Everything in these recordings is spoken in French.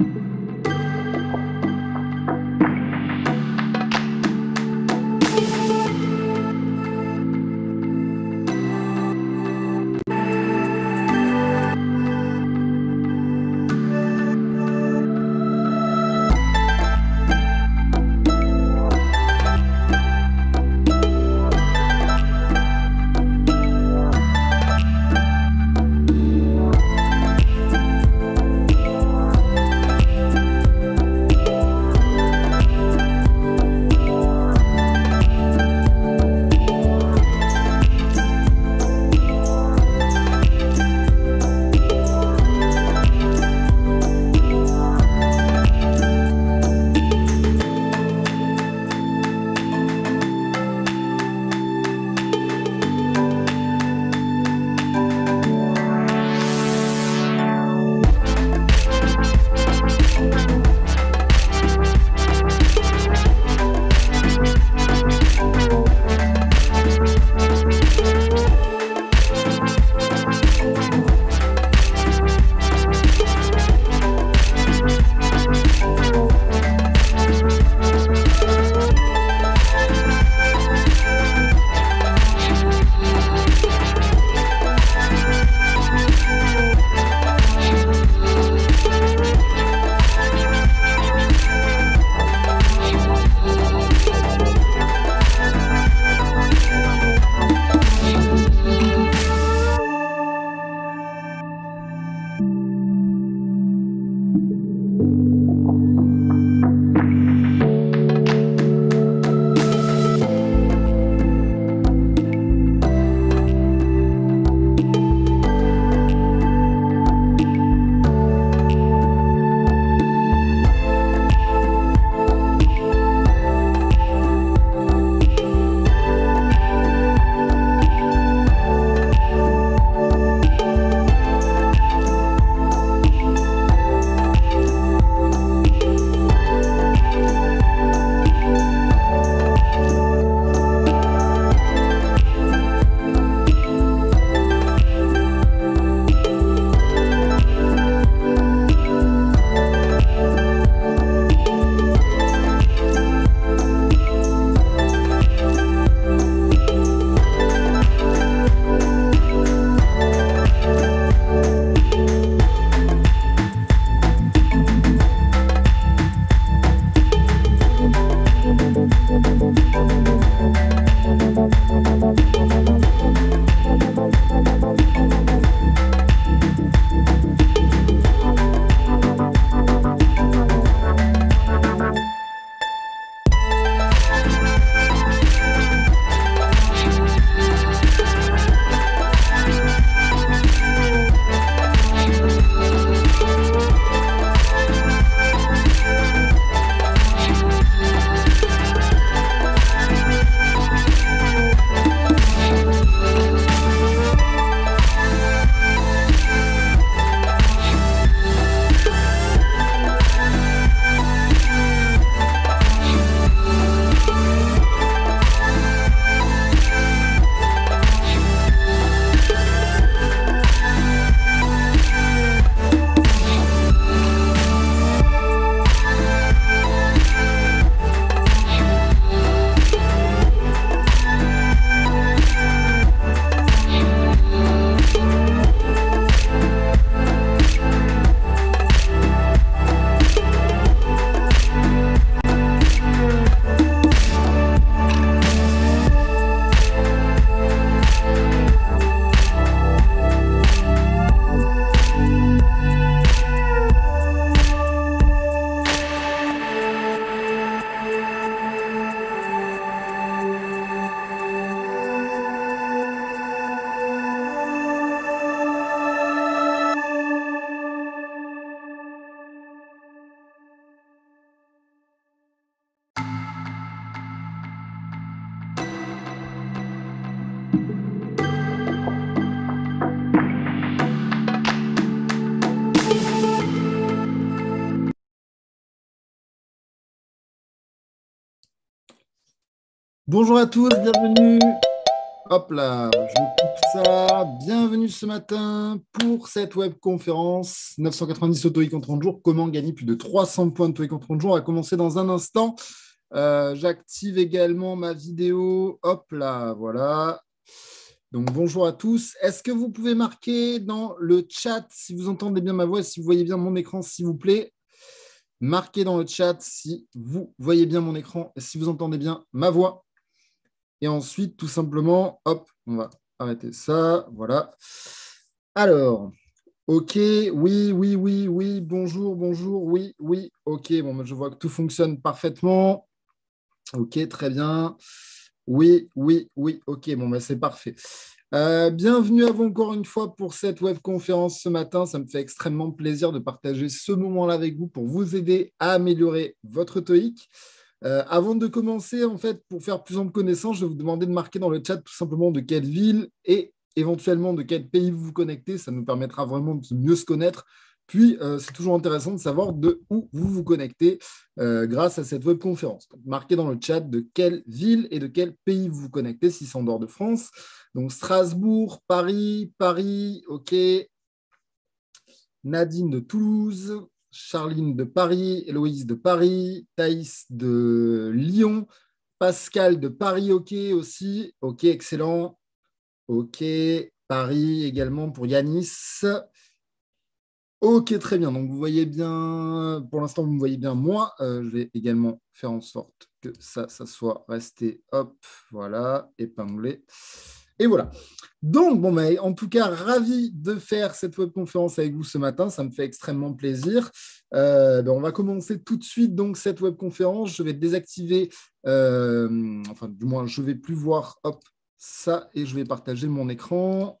thank you Bonjour à tous, bienvenue. Hop là, je coupe ça. Bienvenue ce matin pour cette webconférence 990 autoïquants en 30 jours. Comment gagner plus de 300 points de 30 jours On va commencer dans un instant. Euh, j'active également ma vidéo. Hop là, voilà. Donc bonjour à tous. Est-ce que vous pouvez marquer dans le chat si vous entendez bien ma voix, si vous voyez bien mon écran, s'il vous plaît Marquez dans le chat si vous voyez bien mon écran et si vous entendez bien ma voix. Et ensuite, tout simplement, hop, on va arrêter ça. Voilà. Alors, ok, oui, oui, oui, oui, bonjour, bonjour, oui, oui, ok. Bon, je vois que tout fonctionne parfaitement. Ok, très bien. Oui, oui, oui, ok, bon, bah, c'est parfait. Euh, bienvenue à vous encore une fois pour cette webconférence ce matin. Ça me fait extrêmement plaisir de partager ce moment-là avec vous pour vous aider à améliorer votre TOEIC. Euh, avant de commencer, en fait, pour faire plus ample connaissance, je vais vous demander de marquer dans le chat tout simplement de quelle ville et éventuellement de quel pays vous vous connectez. Ça nous permettra vraiment de mieux se connaître. Puis, euh, c'est toujours intéressant de savoir de où vous vous connectez euh, grâce à cette webconférence. Donc, marquez dans le chat de quelle ville et de quel pays vous vous connectez, si c'est en dehors de France. Donc, Strasbourg, Paris, Paris, OK. Nadine de Toulouse, Charline de Paris, Héloïse de Paris, Thaïs de Lyon, Pascal de Paris, ok aussi, ok, excellent, ok, Paris également pour Yanis. Ok, très bien. Donc, vous voyez bien, pour l'instant, vous me voyez bien moi. Euh, je vais également faire en sorte que ça, ça soit resté, hop, voilà, épinglé. Et voilà. Donc, bon, mais ben, en tout cas, ravi de faire cette webconférence avec vous ce matin. Ça me fait extrêmement plaisir. Euh, ben, on va commencer tout de suite donc cette webconférence. Je vais désactiver, euh, enfin, du moins, je ne vais plus voir ça et je vais partager mon écran.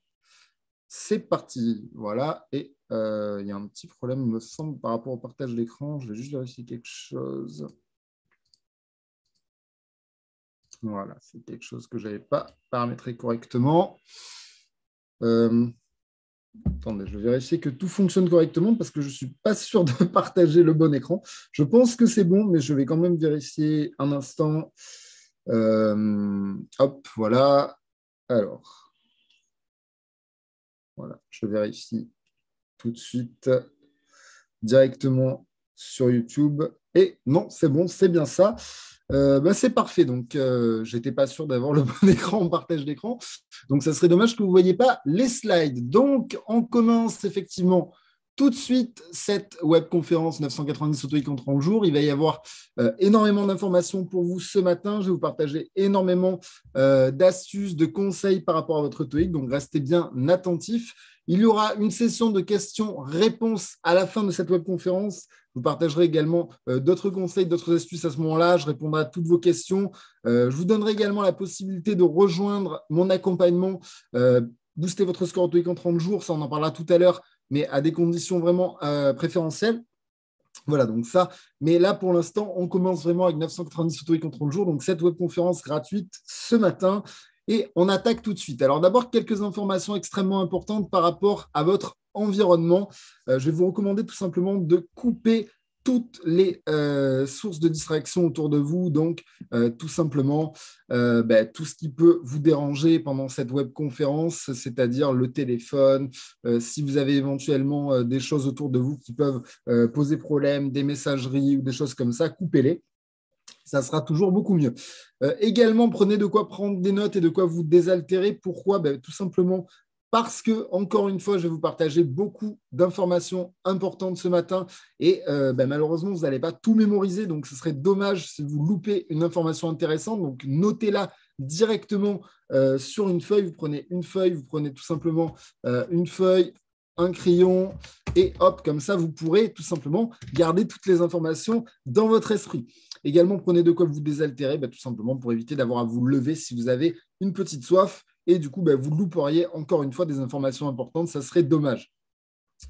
C'est parti. Voilà. Et euh, il y a un petit problème, il me semble, par rapport au partage d'écran. Je vais juste vérifier quelque chose. Voilà, c'est quelque chose que je n'avais pas paramétré correctement. Euh, attendez, je vais vérifier que tout fonctionne correctement parce que je ne suis pas sûr de partager le bon écran. Je pense que c'est bon, mais je vais quand même vérifier un instant. Euh, hop, voilà. Alors, voilà, je vérifie tout de suite directement sur YouTube. Et non, c'est bon, c'est bien ça. Euh, bah, c'est parfait. Donc, euh, j'étais pas sûr d'avoir le bon écran, on partage l'écran, Donc, ça serait dommage que vous ne voyez pas les slides. Donc, on commence effectivement tout de suite cette webconférence 990 auto en 30 jours. Il va y avoir euh, énormément d'informations pour vous ce matin. Je vais vous partager énormément euh, d'astuces, de conseils par rapport à votre TOEIC. Donc, restez bien attentifs. Il y aura une session de questions-réponses à la fin de cette webconférence. Je vous partagerai également euh, d'autres conseils, d'autres astuces à ce moment-là. Je répondrai à toutes vos questions. Euh, je vous donnerai également la possibilité de rejoindre mon accompagnement. Euh, booster votre score autoïque en 30 jours, ça on en parlera tout à l'heure, mais à des conditions vraiment préférentielles. Voilà, donc ça. Mais là, pour l'instant, on commence vraiment avec 990 auto en 30 jours. Donc, cette webconférence gratuite ce matin et on attaque tout de suite. Alors d'abord, quelques informations extrêmement importantes par rapport à votre environnement. Euh, je vais vous recommander tout simplement de couper toutes les euh, sources de distraction autour de vous, donc euh, tout simplement ben, tout ce qui peut vous déranger pendant cette webconférence, c'est-à-dire le téléphone, si vous avez éventuellement des choses autour de vous qui peuvent poser problème, des messageries ou des choses comme ça, coupez-les ça sera toujours beaucoup mieux. Euh, également, prenez de quoi prendre des notes et de quoi vous désaltérer. Pourquoi ben, Tout simplement parce que, encore une fois, je vais vous partager beaucoup d'informations importantes ce matin et euh, ben, malheureusement, vous n'allez pas tout mémoriser, donc ce serait dommage si vous loupez une information intéressante. Donc, notez-la directement euh, sur une feuille. Vous prenez une feuille, vous prenez tout simplement une feuille, un crayon, et hop, comme ça, vous pourrez tout simplement garder toutes les informations dans votre esprit. Également, prenez de quoi vous désaltérer, bah, tout simplement pour éviter d'avoir à vous lever si vous avez une petite soif, et du coup, bah, vous louperiez encore une fois des informations importantes, ça serait dommage.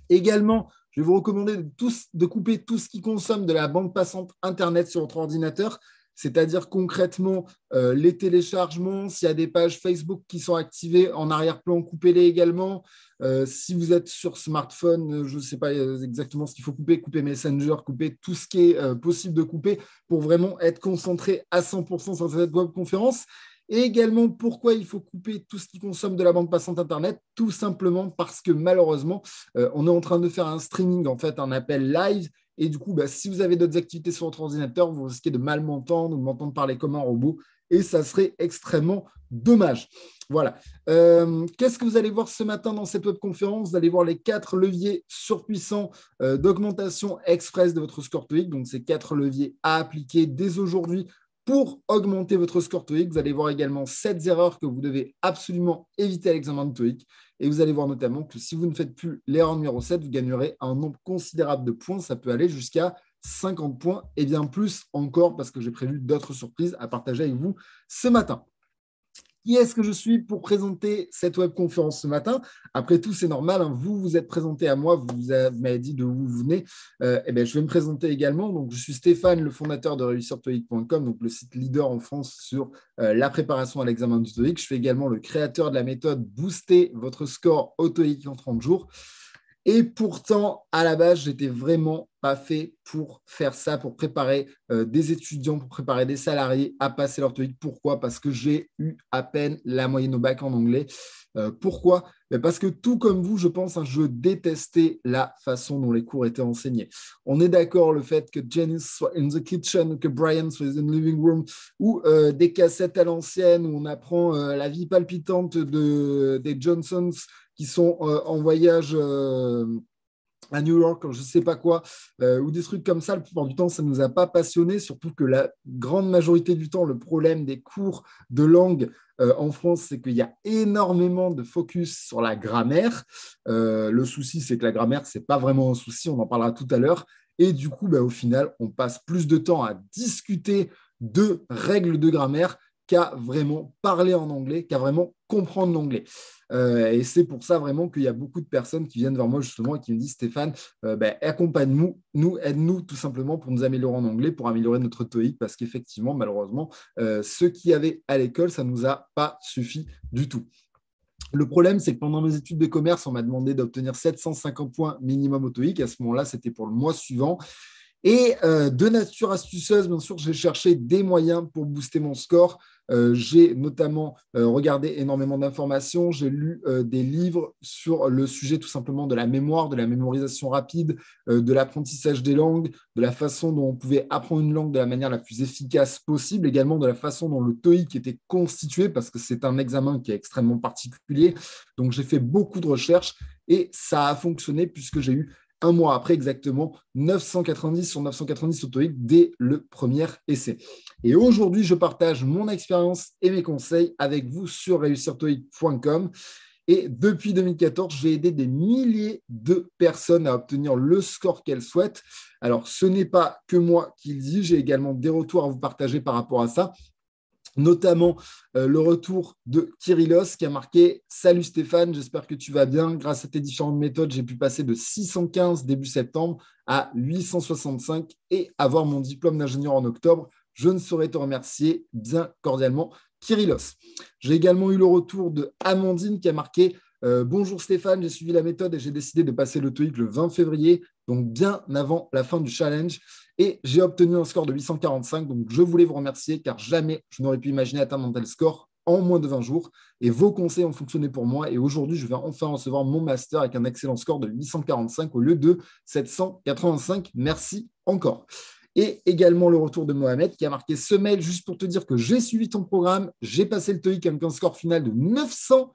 Également, je vais vous recommander de, de couper tout ce qui consomme de la bande passante Internet sur votre ordinateur c'est-à-dire concrètement euh, les téléchargements, s'il y a des pages Facebook qui sont activées en arrière-plan, coupez-les également. Euh, si vous êtes sur smartphone, euh, je ne sais pas exactement ce qu'il faut couper, coupez Messenger, coupez tout ce qui est possible de couper pour vraiment être concentré à 100% sur cette webconférence. Et également, pourquoi il faut couper tout ce qui consomme de la bande passante Internet Tout simplement parce que malheureusement, euh, on est en train de faire un streaming, en fait, un appel live. Et du coup, bah, si vous avez d'autres activités sur votre ordinateur, vous risquez de mal m'entendre ou de m'entendre parler comme un robot. Et ça serait extrêmement dommage. Voilà. Euh, qu'est-ce que vous allez voir ce matin dans cette webconférence Vous allez voir les quatre leviers surpuissants euh, d'augmentation express de votre score Donc, ces quatre leviers à appliquer dès aujourd'hui pour augmenter votre score TOEIC, vous allez voir également 7 erreurs que vous devez absolument éviter à l'examen de TOEIC. Et vous allez voir notamment que si vous ne faites plus l'erreur numéro 7, vous gagnerez un nombre considérable de points. Ça peut aller jusqu'à 50 points et bien plus encore parce que j'ai prévu d'autres surprises à partager avec vous ce matin qui est-ce que je suis pour présenter cette webconférence ce matin Après tout, c'est normal, hein. vous vous êtes présenté à moi, vous, m'avez dit de où vous venez. Euh, eh bien, je vais me présenter également. Donc, je suis Stéphane, le fondateur de réussirtoïque.com, donc le site leader en France sur euh, la préparation à l'examen du Je suis également le créateur de la méthode Booster votre score au en 30 jours. Et pourtant, à la base, j'étais vraiment pas fait pour faire ça, pour préparer euh, des étudiants, pour préparer des salariés à passer leur Pourquoi Parce que j'ai eu à peine la moyenne au bac en anglais. Euh, pourquoi ben, Parce que tout comme vous, je pense, hein, je détestais la façon dont les cours étaient enseignés. On est d'accord, le fait que Janice soit in the kitchen, que Brian soit in the living room, ou euh, des cassettes à l'ancienne où on apprend la vie palpitante des Johnsons qui sont euh, en voyage euh, à New York, je ne sais pas quoi, euh, ou des trucs comme ça, la plupart du temps, ça ne nous a pas passionnés, surtout que la grande majorité du temps, le problème des cours de langue en France, c'est qu'il y a énormément de focus sur la grammaire. le souci, c'est que la grammaire, ce n'est pas vraiment un souci, on en parlera tout à l'heure. Et du coup, bah, au final, on passe plus de temps à discuter de règles de grammaire qu'à vraiment parler en anglais, qu'à vraiment comprendre l'anglais. Euh, et c'est pour ça vraiment qu'il y a beaucoup de personnes qui viennent vers moi justement et qui me disent Stéphane, euh, ben, accompagne-nous, nous, aide-nous tout simplement pour nous améliorer en anglais, pour améliorer notre TOEIC, parce qu'effectivement, malheureusement, euh, ce qu'il y avait à l'école, ça ne nous a pas suffi du tout. Le problème, c'est que pendant mes études de commerce, on m'a demandé d'obtenir 750 points minimum au TOEIC. À ce moment-là, c'était pour le mois suivant. Et euh, de nature astucieuse, bien sûr, j'ai cherché des moyens pour booster mon score. Euh, j'ai notamment euh, regardé énormément d'informations, j'ai lu des livres sur le sujet tout simplement de la mémoire, de la mémorisation rapide, de l'apprentissage des langues, de la façon dont on pouvait apprendre une langue de la manière la plus efficace possible, également de la façon dont le TOEIC était constitué, parce que c'est un examen qui est extrêmement particulier. Donc j'ai fait beaucoup de recherches et ça a fonctionné puisque j'ai eu un mois après exactement, 990 sur 990 sur dès le premier essai. Et aujourd'hui, je partage mon expérience et mes conseils avec vous sur réussirtoïque.com. Et depuis 2014, j'ai aidé des milliers de personnes à obtenir le score qu'elles souhaitent. Alors, ce n'est pas que moi qui le dis, j'ai également des retours à vous partager par rapport à ça notamment euh, le retour de Kyrillos qui a marqué Salut Stéphane, j'espère que tu vas bien. Grâce à tes différentes méthodes, j'ai pu passer de 615 début septembre à 865 et avoir mon diplôme d'ingénieur en octobre. Je ne saurais te remercier bien cordialement, Kyrillos. J'ai également eu le retour de Amandine qui a marqué euh, bonjour Stéphane, j'ai suivi la méthode et j'ai décidé de passer le le 20 février donc bien avant la fin du challenge. Et j'ai obtenu un score de 845, donc je voulais vous remercier car jamais je n'aurais pu imaginer atteindre un tel score en moins de 20 jours. Et vos conseils ont fonctionné pour moi. Et aujourd'hui, je vais enfin recevoir mon master avec un excellent score de 845 au lieu de 785. Merci encore et également le retour de Mohamed qui a marqué ce mail juste pour te dire que j'ai suivi ton programme, j'ai passé le TOEIC avec un score final de 900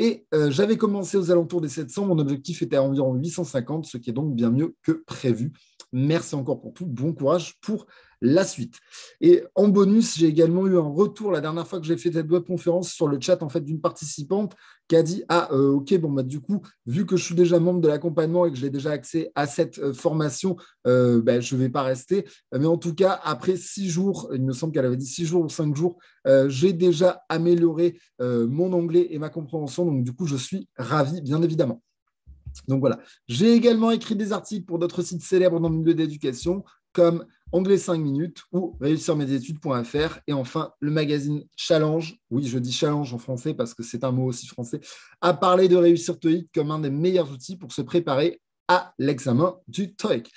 et euh, j'avais commencé aux alentours des 700, mon objectif était à environ 850, ce qui est donc bien mieux que prévu. Merci encore pour tout, bon courage pour la suite. Et en bonus, j'ai également eu un retour la dernière fois que j'ai fait cette conférence sur le chat en fait d'une participante qui a dit ah euh, ok bon bah du coup vu que je suis déjà membre de l'accompagnement et que j'ai déjà accès à cette euh, formation euh, bah, je ne vais pas rester mais en tout cas après six jours il me semble qu'elle avait dit six jours ou cinq jours j'ai déjà amélioré mon anglais et ma compréhension donc du coup je suis ravi bien évidemment donc voilà, j'ai également écrit des articles pour d'autres sites célèbres dans le milieu d'éducation, comme Anglais 5 minutes ou réussir mes études.fr. Et enfin, le magazine Challenge, oui, je dis Challenge en français parce que c'est un mot aussi français, a parlé de réussir TOEIC comme un des meilleurs outils pour se préparer à l'examen du TOEIC.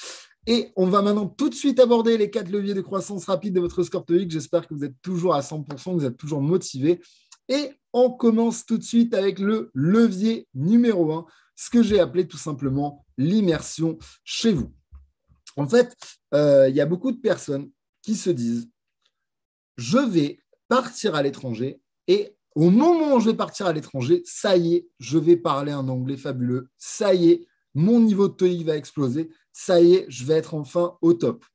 Et on va maintenant tout de suite aborder les quatre leviers de croissance rapide de votre score TOEIC. J'espère que vous êtes toujours à 100%, vous êtes toujours motivé. Et on commence tout de suite avec le levier numéro 1, ce que j'ai appelé tout simplement l'immersion chez vous. En fait, euh, il y a beaucoup de personnes qui se disent je vais partir à l'étranger et au moment où je vais partir à l'étranger, ça y est, je vais parler un anglais fabuleux, ça y est, mon niveau de TOEIC va exploser, ça y est, je vais être enfin au top.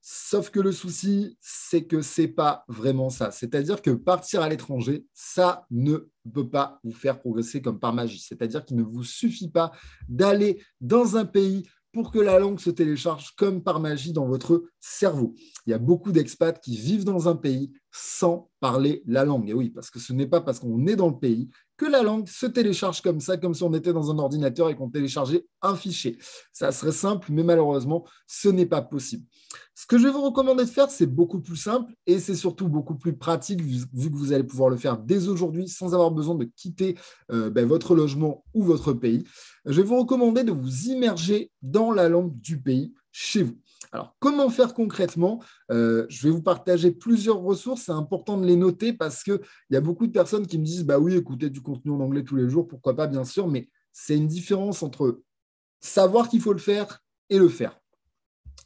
Sauf que le souci, c'est que ce c'est pas vraiment ça. C'est-à-dire que partir à l'étranger, ça ne peut pas vous faire progresser comme par magie. C'est-à-dire qu'il ne vous suffit pas d'aller dans un pays pour que la langue se télécharge comme par magie dans votre cerveau. Il y a beaucoup d'expats qui vivent dans un pays sans parler la langue. Et oui, parce que ce n'est pas parce qu'on est dans le pays que la langue se télécharge comme ça, comme si on était dans un ordinateur et qu'on téléchargeait un fichier. Ça serait simple, mais malheureusement, ce n'est pas possible. Ce que je vais vous recommander de faire, c'est beaucoup plus simple et c'est surtout beaucoup plus pratique vu que vous allez pouvoir le faire dès aujourd'hui sans avoir besoin de quitter euh, ben, votre logement ou votre pays. Je vais vous recommander de vous immerger dans la langue du pays chez vous. Alors, comment faire concrètement euh, Je vais vous partager plusieurs ressources. C'est important de les noter parce qu'il y a beaucoup de personnes qui me disent Bah oui, écoutez du contenu en anglais tous les jours, pourquoi pas, bien sûr, mais c'est une différence entre savoir qu'il faut le faire et le faire.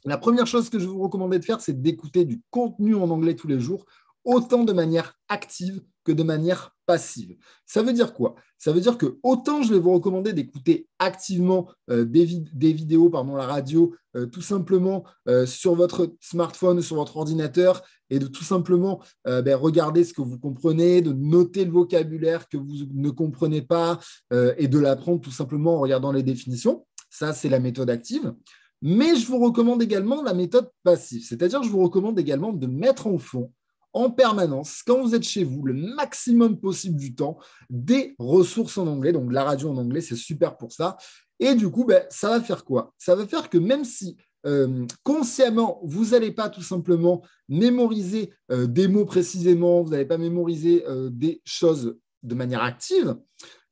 La première chose que je vous recommande de faire, c'est d'écouter du contenu en anglais tous les jours autant de manière active que de manière passive. Ça veut dire quoi Ça veut dire que autant je vais vous recommander d'écouter activement euh, des, vidéos, pardon, la radio, euh, tout simplement euh, sur votre smartphone, ou sur votre ordinateur, et de tout simplement ben, regarder ce que vous comprenez, de noter le vocabulaire que vous ne comprenez pas, et de l'apprendre tout simplement en regardant les définitions. Ça, c'est la méthode active. Mais je vous recommande également la méthode passive, c'est-à-dire je vous recommande également de mettre en fond en permanence, quand vous êtes chez vous, le maximum possible du temps, des ressources en anglais. Donc, la radio en anglais, c'est super pour ça. Et du coup, ben, ça va faire quoi Ça va faire que même si euh, consciemment, vous n'allez pas tout simplement mémoriser euh, des mots précisément, vous n'allez pas mémoriser euh, des choses de manière active,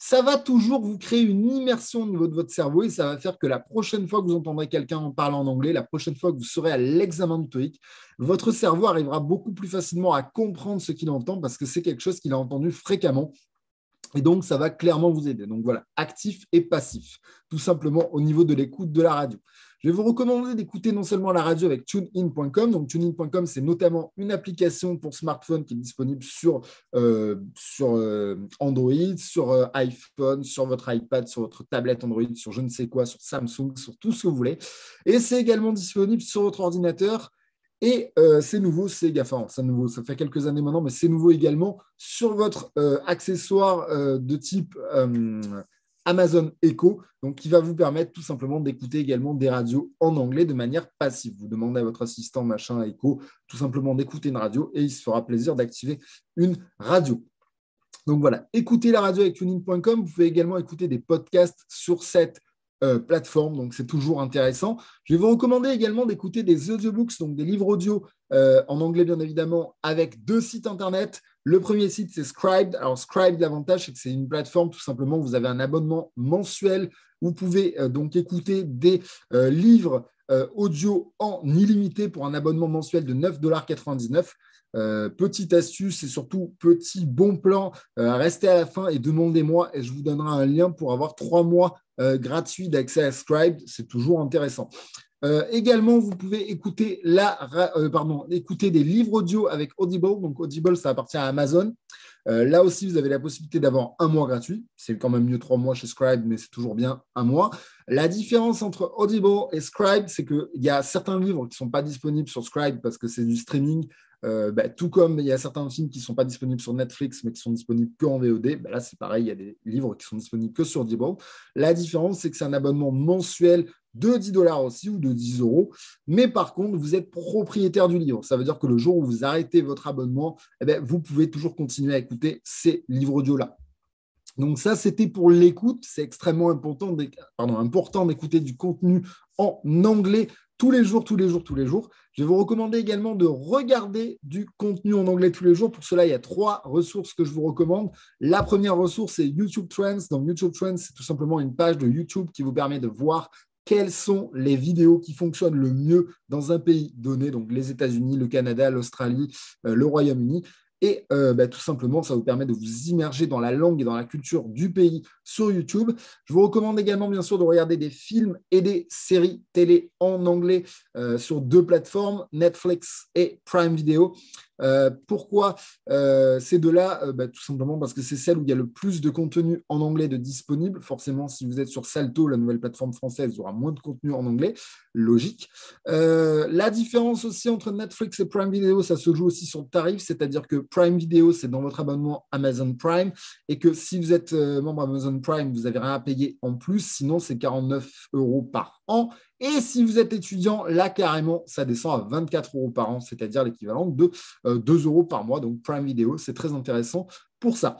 ça va toujours vous créer une immersion au niveau de votre cerveau et ça va faire que la prochaine fois que vous entendrez quelqu'un en parler en anglais, la prochaine fois que vous serez à l'examen de TOEIC, votre cerveau arrivera beaucoup plus facilement à comprendre ce qu'il entend parce que c'est quelque chose qu'il a entendu fréquemment et donc, ça va clairement vous aider. Donc voilà, actif et passif, tout simplement au niveau de l'écoute de la radio. Je vais vous recommander d'écouter non seulement la radio avec tunein.com. Donc, tunein.com, c'est notamment une application pour smartphone qui est disponible sur, euh, sur euh, Android, sur euh, iPhone, sur votre iPad, sur votre tablette Android, sur je ne sais quoi, sur Samsung, sur tout ce que vous voulez. Et c'est également disponible sur votre ordinateur. Et c'est nouveau, c'est GAFA, enfin, nouveau, ça fait quelques années maintenant, mais c'est nouveau également sur votre accessoire de type Amazon Echo, donc qui va vous permettre tout simplement d'écouter également des radios en anglais de manière passive. Vous demandez à votre assistant machin Echo tout simplement d'écouter une radio et il se fera plaisir d'activer une radio. Donc voilà, écoutez la radio avec tuning.com. Vous pouvez également écouter des podcasts sur cette euh, plateforme, donc c'est toujours intéressant. Je vais vous recommander également d'écouter des audiobooks, donc des livres audio euh, en anglais bien évidemment, avec deux sites internet. Le premier site, c'est Scribe. Alors, Scribe, l'avantage, c'est que c'est une plateforme, tout simplement, vous avez un abonnement mensuel. Vous pouvez euh, donc écouter des euh, livres euh, audio en illimité pour un abonnement mensuel de 9,99$. petite astuce et surtout petit bon plan, restez à la fin et demandez-moi et je vous donnerai un lien pour avoir trois mois gratuits d'accès à Scribe. C'est toujours intéressant. Euh, également, vous pouvez euh, écouter, des livres audio avec Audible. Donc, Audible, ça appartient à Amazon. Euh, là aussi, vous avez la possibilité d'avoir un mois gratuit. C'est quand même mieux trois mois chez Scribe, mais c'est toujours bien un mois. La différence entre Audible et Scribe, c'est qu'il y a certains livres qui ne sont pas disponibles sur Scribe parce que c'est du streaming. Bah, tout comme il y a certains films qui ne sont pas disponibles sur Netflix, mais qui sont disponibles que en VOD, bah, là c'est pareil, il y a des livres qui sont disponibles que sur Audible. La différence, c'est que c'est un abonnement mensuel de 10 dollars aussi ou de 10 euros. Mais par contre, vous êtes propriétaire du livre. Ça veut dire que le jour où vous arrêtez votre abonnement, eh ben, vous pouvez toujours continuer à écouter ces livres audio-là. Donc ça, c'était pour l'écoute. C'est extrêmement important, pardon, important d'écouter du contenu en anglais tous les jours, tous les jours, tous les jours. Je vais vous recommander également de regarder du contenu en anglais tous les jours. Pour cela, il y a trois ressources que je vous recommande. La première ressource, c'est YouTube Trends. Donc, YouTube Trends, c'est tout simplement une page de YouTube qui vous permet de voir quelles sont les vidéos qui fonctionnent le mieux dans un pays donné, donc les États-Unis, le Canada, l'Australie, euh, le Royaume-Uni. Et euh, bah, tout simplement, ça vous permet de vous immerger dans la langue et dans la culture du pays sur YouTube. Je vous recommande également, bien sûr, de regarder des films et des séries télé en anglais euh, sur deux plateformes, Netflix et Prime Video. Euh, pourquoi euh, ces deux-là euh, bah, Tout simplement parce que c'est celle où il y a le plus de contenu en anglais de disponible. Forcément, si vous êtes sur Salto, la nouvelle plateforme française, il y aura moins de contenu en anglais. Logique. la différence aussi entre Netflix et Prime Video, ça se joue aussi sur le tarif, c'est-à-dire que Prime Video, c'est dans votre abonnement Amazon Prime, et que si vous êtes membre Amazon Prime, vous n'avez rien à payer en plus, sinon c'est 49 euros par et si vous êtes étudiant, là carrément, ça descend à 24 euros par an, c'est-à-dire l'équivalent de 2 euh, euros par mois. Donc Prime Video, c'est très intéressant pour ça.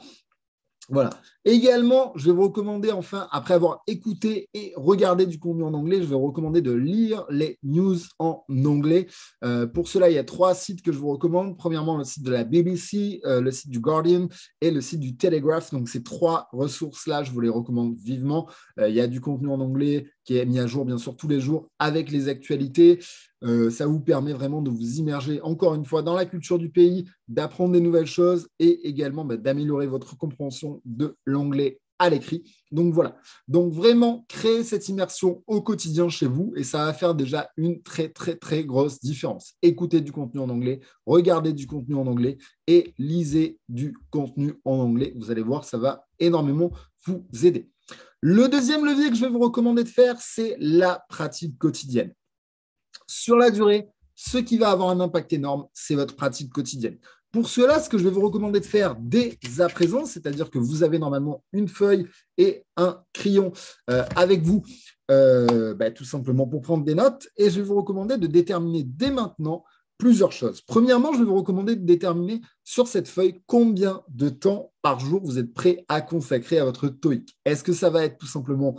Voilà. Également, je vais vous recommander, enfin, après avoir écouté et regardé du contenu en anglais, je vais vous recommander de lire les news en anglais. Euh, pour cela, il y a trois sites que je vous recommande. Premièrement, le site de la BBC, euh, le site du Guardian et le site du Telegraph. Donc, ces trois ressources-là, je vous les recommande vivement. Euh, il y a du contenu en anglais qui est mis à jour, bien sûr, tous les jours avec les actualités. ça vous permet vraiment de vous immerger encore une fois dans la culture du pays, d'apprendre des nouvelles choses et également bah, d'améliorer votre compréhension de l'anglais à l'écrit. Donc voilà. Donc vraiment, créer cette immersion au quotidien chez vous et ça va faire déjà une très très très grosse différence. Écoutez du contenu en anglais, regardez du contenu en anglais et lisez du contenu en anglais. Vous allez voir, ça va énormément vous aider. Le deuxième levier que je vais vous recommander de faire, c'est la pratique quotidienne. Sur la durée, ce qui va avoir un impact énorme, c'est votre pratique quotidienne. Pour cela, ce que je vais vous recommander de faire dès à présent, c'est-à-dire que vous avez normalement une feuille et un crayon euh, avec vous, euh, bah, tout simplement pour prendre des notes, et je vais vous recommander de déterminer dès maintenant plusieurs choses. Premièrement, je vais vous recommander de déterminer sur cette feuille combien de temps par jour vous êtes prêt à consacrer à votre Toic. Est-ce que ça va être tout simplement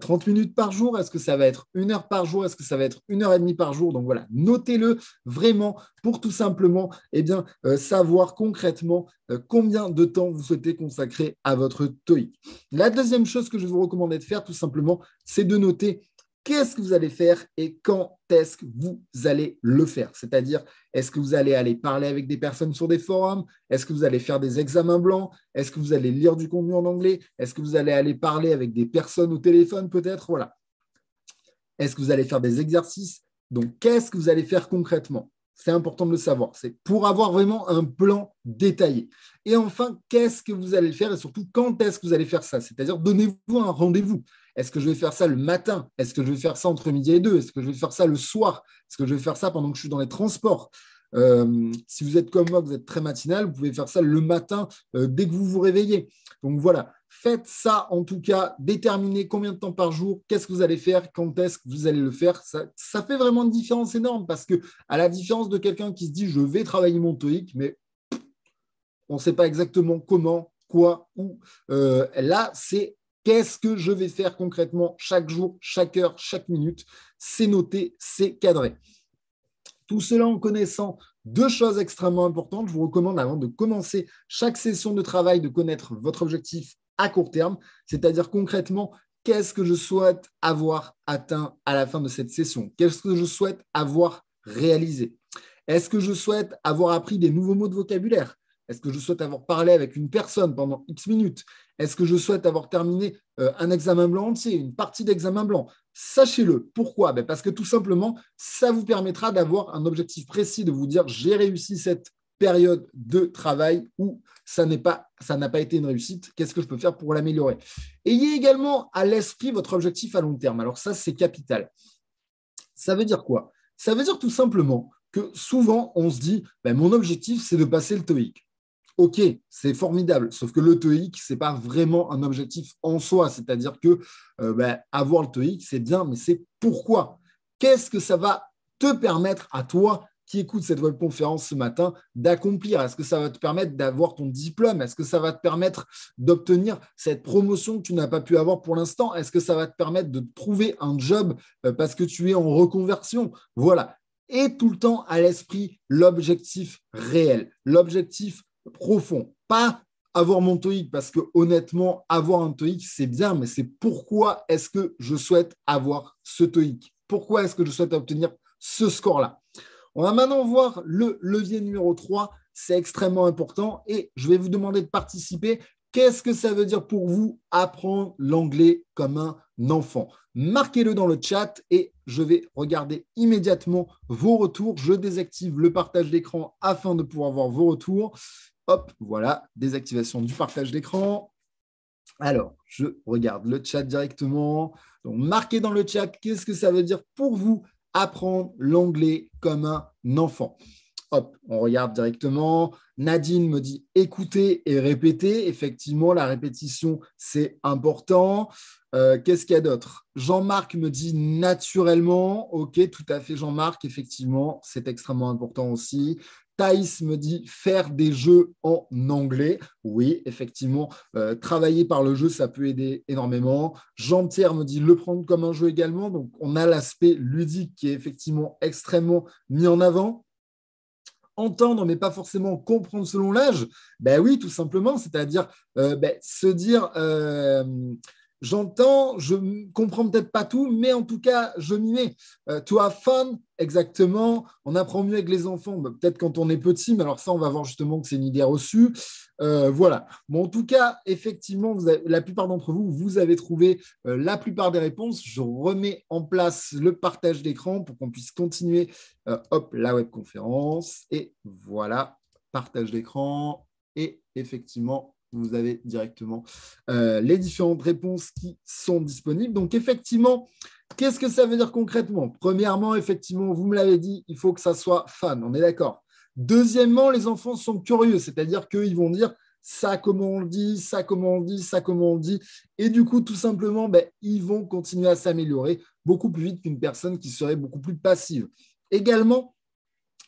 30 euh, minutes par jour Est-ce que ça va être une heure par jour Est-ce que ça va être une heure et demie par jour Donc voilà, notez-le vraiment pour tout simplement et eh bien, euh, savoir concrètement euh, combien de temps vous souhaitez consacrer à votre Toic. La deuxième chose que je vais vous recommander de faire tout simplement, c'est de noter qu'est-ce que vous allez faire et quand est-ce que vous allez le faire. C'est-à-dire, est-ce que vous allez aller parler avec des personnes sur des forums Est-ce que vous allez faire des examens blancs Est-ce que vous allez lire du contenu en anglais Est-ce que vous allez aller parler avec des personnes au téléphone peut-être Voilà. Est-ce que vous allez faire des exercices Donc, qu'est-ce que vous allez faire concrètement C'est important de le savoir. C'est pour avoir vraiment un plan détaillé. Et enfin, qu'est-ce que vous allez faire et surtout quand est-ce que vous allez faire ça C'est-à-dire, donnez-vous un rendez-vous. Est-ce que je vais faire ça le matin Est-ce que je vais faire ça entre midi et deux Est-ce que je vais faire ça le soir Est-ce que je vais faire ça pendant que je suis dans les transports euh, si vous êtes comme moi, vous êtes très matinal, vous pouvez faire ça le matin euh, dès que vous vous réveillez. Donc voilà, faites ça en tout cas, déterminez combien de temps par jour, qu'est-ce que vous allez faire, quand est-ce que vous allez le faire. Ça, fait vraiment une différence énorme parce que, à la différence de quelqu'un qui se dit je vais travailler mon TOEIC, mais on ne sait pas exactement comment, quoi, où, euh, là c'est Qu'est-ce que je vais faire concrètement chaque jour, chaque heure, chaque minute C'est noté, c'est cadré. Tout cela en connaissant deux choses extrêmement importantes. Je vous recommande avant de commencer chaque session de travail de connaître votre objectif à court terme, c'est-à-dire concrètement qu'est-ce que je souhaite avoir atteint à la fin de cette session Qu'est-ce que je souhaite avoir réalisé Est-ce que je souhaite avoir appris des nouveaux mots de vocabulaire est-ce que je souhaite avoir parlé avec une personne pendant X minutes Est-ce que je souhaite avoir terminé euh, un examen blanc entier, une partie d'examen blanc Sachez-le. Pourquoi ben, Parce que tout simplement, ça vous permettra d'avoir un objectif précis, de vous dire j'ai réussi cette période de travail ou ça n'est pas, ça n'a pas été une réussite. Qu'est-ce que je peux faire pour l'améliorer Ayez également à l'esprit votre objectif à long terme. Alors ça, c'est capital. Ça veut dire quoi Ça veut dire tout simplement que souvent, on se dit, ben, mon objectif, c'est de passer le TOEIC. Ok, c'est formidable, sauf que le TOEIC, ce n'est pas vraiment un objectif en soi. C'est-à-dire que euh, ben, avoir le TOEIC, c'est bien, mais c'est pourquoi Qu'est-ce que ça va te permettre à toi qui écoute cette webconférence ce matin d'accomplir Est-ce que ça va te permettre d'avoir ton diplôme Est-ce que ça va te permettre d'obtenir cette promotion que tu n'as pas pu avoir pour l'instant Est-ce que ça va te permettre de trouver un job euh, parce que tu es en reconversion Voilà. Et tout le temps à l'esprit l'objectif réel, l'objectif profond. Pas avoir mon TOEIC, parce que honnêtement, avoir un TOEIC, c'est bien, mais c'est pourquoi est-ce que je souhaite avoir ce TOEIC Pourquoi est-ce que je souhaite obtenir ce score-là On va maintenant voir le levier numéro 3, c'est extrêmement important, et je vais vous demander de participer. Qu'est-ce que ça veut dire pour vous apprendre l'anglais comme un enfant Marquez-le dans le chat et je vais regarder immédiatement vos retours. Je désactive le partage d'écran afin de pouvoir voir vos retours. Hop, voilà, désactivation du partage d'écran. Alors, je regarde le chat directement. Donc, marquez dans le chat, qu'est-ce que ça veut dire pour vous apprendre l'anglais comme un enfant Hop, on regarde directement. Nadine me dit écouter et répéter. Effectivement, la répétition, c'est important. Euh, qu'est-ce qu'il y a d'autre Jean-Marc me dit naturellement. Ok, tout à fait, Jean-Marc. Effectivement, c'est extrêmement important aussi. Thaïs me dit faire des jeux en anglais. Oui, effectivement, euh, travailler par le jeu, ça peut aider énormément. Jean-Pierre me dit le prendre comme un jeu également. Donc, on a l'aspect ludique qui est effectivement extrêmement mis en avant entendre, mais pas forcément comprendre selon l'âge Ben oui, tout simplement. C'est-à-dire euh, ben, se dire, euh, J'entends, je ne comprends peut-être pas tout, mais en tout cas, je m'y mets. Euh, to have fun, exactement. On apprend mieux avec les enfants. Bah, peut-être quand on est petit, mais alors ça, on va voir justement que c'est une idée reçue. Euh, voilà. Bon, en tout cas, effectivement, la plupart d'entre vous, vous avez trouvé euh, la plupart des réponses. Je remets en place le partage d'écran pour qu'on puisse continuer. hop, la webconférence. Et voilà, partage d'écran. Et effectivement, vous avez directement euh, les différentes réponses qui sont disponibles. Donc, effectivement, qu'est-ce que ça veut dire concrètement Premièrement, effectivement, vous me l'avez dit, il faut que ça soit fan, on est d'accord. Deuxièmement, les enfants sont curieux, c'est-à-dire qu'ils vont dire ça, comment on le dit, ça, comment on le dit, ça, comment on le dit. Et du coup, tout simplement, ben, ils vont continuer à s'améliorer beaucoup plus vite qu'une personne qui serait beaucoup plus passive. Également,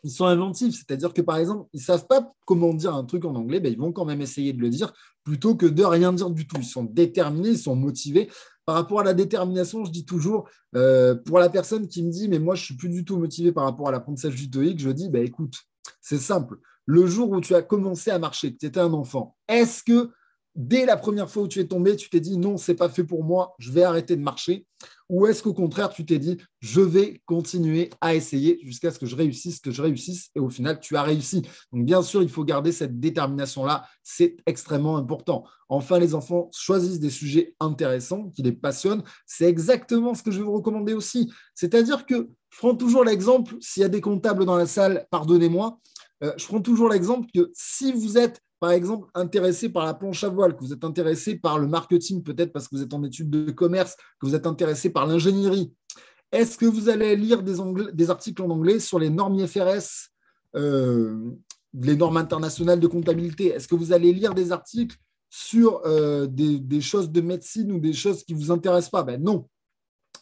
ils sont inventifs. C'est-à-dire que, par exemple, ils ne savent pas comment dire un truc en anglais, ben, ils vont quand même essayer de le dire plutôt que de rien dire du tout. Ils sont déterminés, ils sont motivés. Par rapport à la détermination, je dis toujours, euh, pour la personne qui me dit, mais moi, je ne suis plus du tout motivé par rapport à l'apprentissage du TOEIC, je dis, ben, écoute, c'est simple. Le jour où tu as commencé à marcher, que tu étais un enfant, est-ce que dès la première fois où tu es tombé, tu t'es dit non, c'est pas fait pour moi, je vais arrêter de marcher Ou est-ce qu'au contraire, tu t'es dit je vais continuer à essayer jusqu'à ce que je réussisse, que je réussisse et au final, tu as réussi. Donc bien sûr, il faut garder cette détermination-là, c'est extrêmement important. Enfin, les enfants choisissent des sujets intéressants qui les passionnent. C'est exactement ce que je vais vous recommander aussi. C'est-à-dire que je prends toujours l'exemple, s'il y a des comptables dans la salle, pardonnez-moi, euh, je prends toujours l'exemple que si vous êtes par exemple, intéressé par la planche à voile, que vous êtes intéressé par le marketing, peut-être parce que vous êtes en études de commerce, que vous êtes intéressé par l'ingénierie, est-ce que vous allez lire des, articles en anglais sur les normes IFRS, euh, les normes internationales de comptabilité Est-ce que vous allez lire des articles sur euh, des, choses de médecine ou des choses qui ne vous intéressent pas ben Non,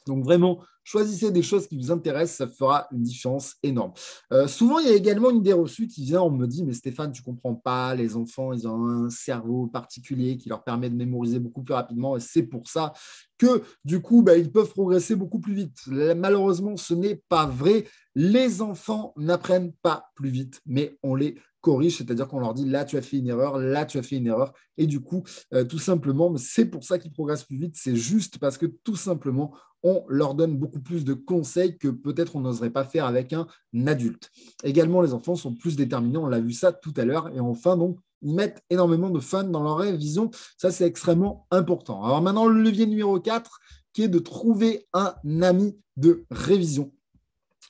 donc vraiment, choisissez des choses qui vous intéressent, ça fera une différence énorme. Euh, souvent, il y a également une idée reçue qui vient, on me dit, mais Stéphane, tu comprends pas, les enfants, ils ont un cerveau particulier qui leur permet de mémoriser beaucoup plus rapidement, et c'est pour ça que, du coup, bah, ils peuvent progresser beaucoup plus vite. Malheureusement, ce n'est pas vrai. Les enfants n'apprennent pas plus vite, mais on les corrige, c'est-à-dire qu'on leur dit là tu as fait une erreur, là tu as fait une erreur, et du coup, euh, tout simplement, c'est pour ça qu'ils progressent plus vite, c'est juste parce que tout simplement, on leur donne beaucoup plus de conseils que peut-être on n'oserait pas faire avec un adulte. Également, les enfants sont plus déterminés, on l'a vu ça tout à l'heure, et enfin, donc, ils mettent énormément de fun dans leur révision, ça c'est extrêmement important. Alors maintenant, le levier numéro 4, qui est de trouver un ami de révision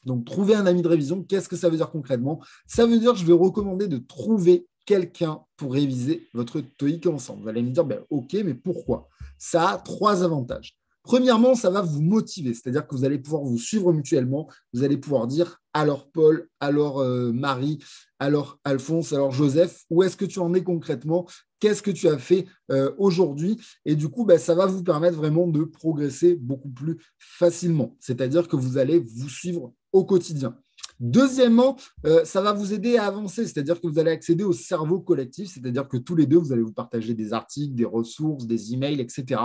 donc, trouver un ami de révision, qu'est-ce que ça veut dire concrètement Ça veut dire, je vais recommander de trouver quelqu'un pour réviser votre TOEIC ensemble. Vous allez me dire, ben, ok, mais pourquoi Ça a trois avantages. Premièrement, ça va vous motiver, c'est-à-dire que vous allez pouvoir vous suivre mutuellement, vous allez pouvoir dire alors Paul, alors euh, Marie, alors Alphonse, alors Joseph, où est-ce que tu en es concrètement Qu'est-ce que tu as fait euh, aujourd'hui Et du coup, ben, ça va vous permettre vraiment de progresser beaucoup plus facilement. C'est-à-dire que vous allez vous suivre au quotidien. Deuxièmement, euh, ça va vous aider à avancer, c'est-à-dire que vous allez accéder au cerveau collectif, c'est-à-dire que tous les deux, vous allez vous partager des articles, des ressources, des emails, etc.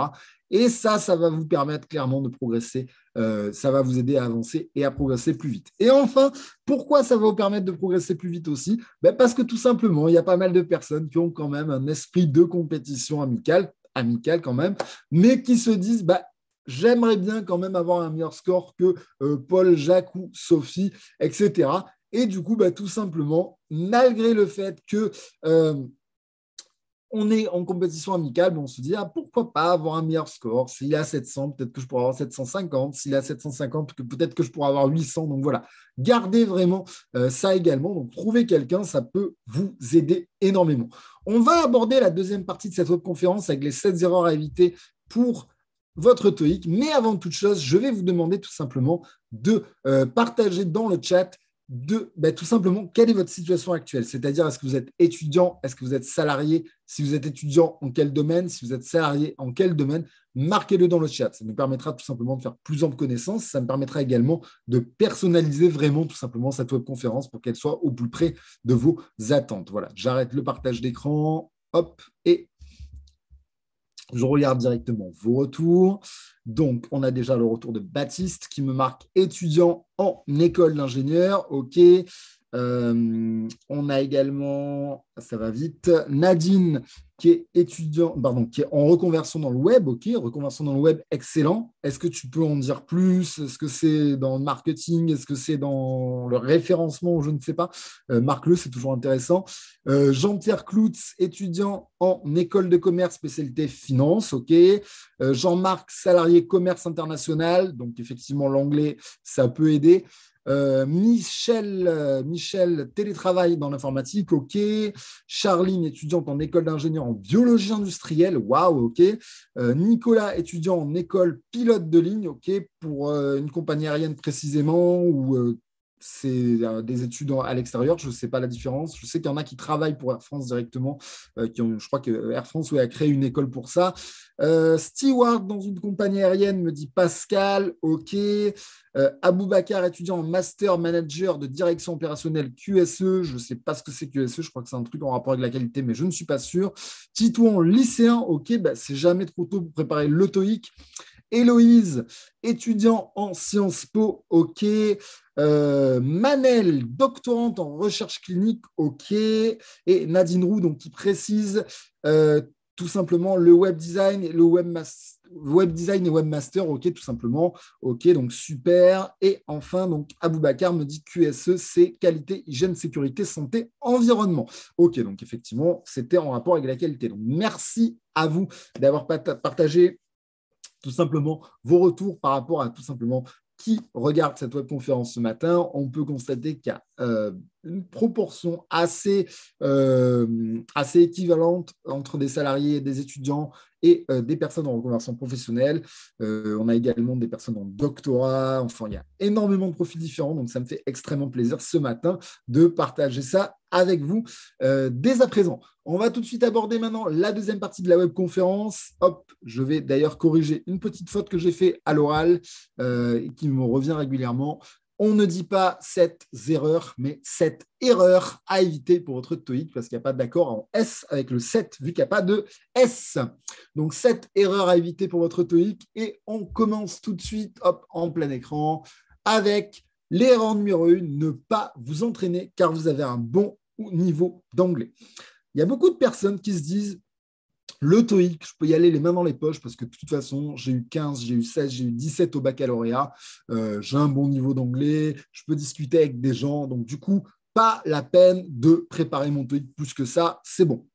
Et ça, ça va vous permettre clairement de progresser, euh, ça va vous aider à avancer et à progresser plus vite. Et enfin, pourquoi ça va vous permettre de progresser plus vite aussi ben, Parce que tout simplement, il y a pas mal de personnes qui ont quand même un esprit de compétition amicale, amicale quand même, mais qui se disent, bah, J'aimerais bien quand même avoir un meilleur score que euh, Paul, Jacques ou Sophie, etc. Et du coup, bah, tout simplement, malgré le fait qu'on euh, est en compétition amicale, bah, on se dit ah, pourquoi pas avoir un meilleur score. S'il est 700, peut-être que je pourrais avoir 750. S'il a 750, peut-être que je pourrais avoir 800. Donc voilà, gardez vraiment euh, ça également. Donc trouver quelqu'un, ça peut vous aider énormément. On va aborder la deuxième partie de cette conférence avec les 7 erreurs à éviter pour votre TOEIC. Mais avant toute chose, je vais vous demander tout simplement de euh, partager dans le chat de ben, tout simplement quelle est votre situation actuelle. C'est-à-dire, est-ce que vous êtes étudiant, est-ce que vous êtes salarié Si vous êtes étudiant, en quel domaine Si vous êtes salarié, en quel domaine Marquez-le dans le chat. Ça nous permettra tout simplement de faire plus ample connaissance. Ça me permettra également de personnaliser vraiment tout simplement cette webconférence pour qu'elle soit au plus près de vos attentes. Voilà, j'arrête le partage d'écran. Hop, et je regarde directement vos retours. Donc, on a déjà le retour de Baptiste qui me marque étudiant en école d'ingénieur. OK. Euh, on a également, ça va vite, Nadine qui est étudiant, pardon, qui est en reconversion dans le web, ok, reconversion dans le web, excellent. Est-ce que tu peux en dire plus Est-ce que c'est dans le marketing Est-ce que c'est dans le référencement Je ne sais pas. Euh, marc le c'est toujours intéressant. Euh, Jean-Pierre Cloutz, étudiant en école de commerce, spécialité finance, ok. Jean-Marc, salarié commerce international, donc effectivement l'anglais, ça peut aider. Euh, Michel, euh, Michel télétravail dans l'informatique, ok. Charline, étudiante en école d'ingénieur en biologie industrielle, waouh, ok. Euh, Nicolas, étudiant en école pilote de ligne, ok, pour une compagnie aérienne précisément, ou c'est euh, des étudiants à l'extérieur, je ne sais pas la différence. Je sais qu'il y en a qui travaillent pour Air France directement, euh, qui je crois que Air France a créé une école pour ça. Euh, Stewart, dans une compagnie aérienne, me dit Pascal, ok. Aboubacar, étudiant en master manager de direction opérationnelle QSE, je ne sais pas ce que c'est QSE, je crois que c'est un truc en rapport avec la qualité, mais je ne suis pas sûr. Titouan, lycéen, ok, ben, c'est jamais trop tôt pour préparer le Héloïse, étudiant en Sciences Po, ok. Euh, Manel, doctorante en recherche clinique, ok. Et Nadine Roux, donc, qui précise euh, tout simplement le web design, le web, web design et webmaster, ok, tout simplement, ok, donc super. Et enfin, donc Aboubacar me dit QSE, c'est qualité, hygiène, sécurité, santé, environnement. Ok, donc effectivement, c'était en rapport avec la qualité. Donc merci à vous d'avoir partagé tout simplement vos retours par rapport à tout simplement qui regarde cette webconférence ce matin, on peut constater qu'il y a euh, une proportion assez, euh, assez équivalente entre des salariés, des étudiants et euh, des personnes en reconversion professionnelle. on a également des personnes en doctorat. Enfin, il y a énormément de profils différents. Donc, ça me fait extrêmement plaisir ce matin de partager ça avec vous euh, dès à présent. On va tout de suite aborder maintenant la deuxième partie de la webconférence. Hop, je vais d'ailleurs corriger une petite faute que j'ai fait à l'oral et euh, qui me revient régulièrement. On ne dit pas cette erreur, mais cette erreur à éviter pour votre TOEIC parce qu'il n'y a pas d'accord en S avec le 7 vu qu'il n'y a pas de S. Donc cette erreur à éviter pour votre TOEIC et on commence tout de suite hop, en plein écran avec l'erreur numéro 1, ne pas vous entraîner car vous avez un bon niveau d'anglais. Il y a beaucoup de personnes qui se disent le TOEIC, je peux y aller les mains dans les poches parce que de toute façon, j'ai eu 15, j'ai eu 16, j'ai eu 17 au baccalauréat, euh, j'ai un bon niveau d'anglais, je peux discuter avec des gens, donc du coup, pas la peine de préparer mon TOEIC plus que ça, c'est bon.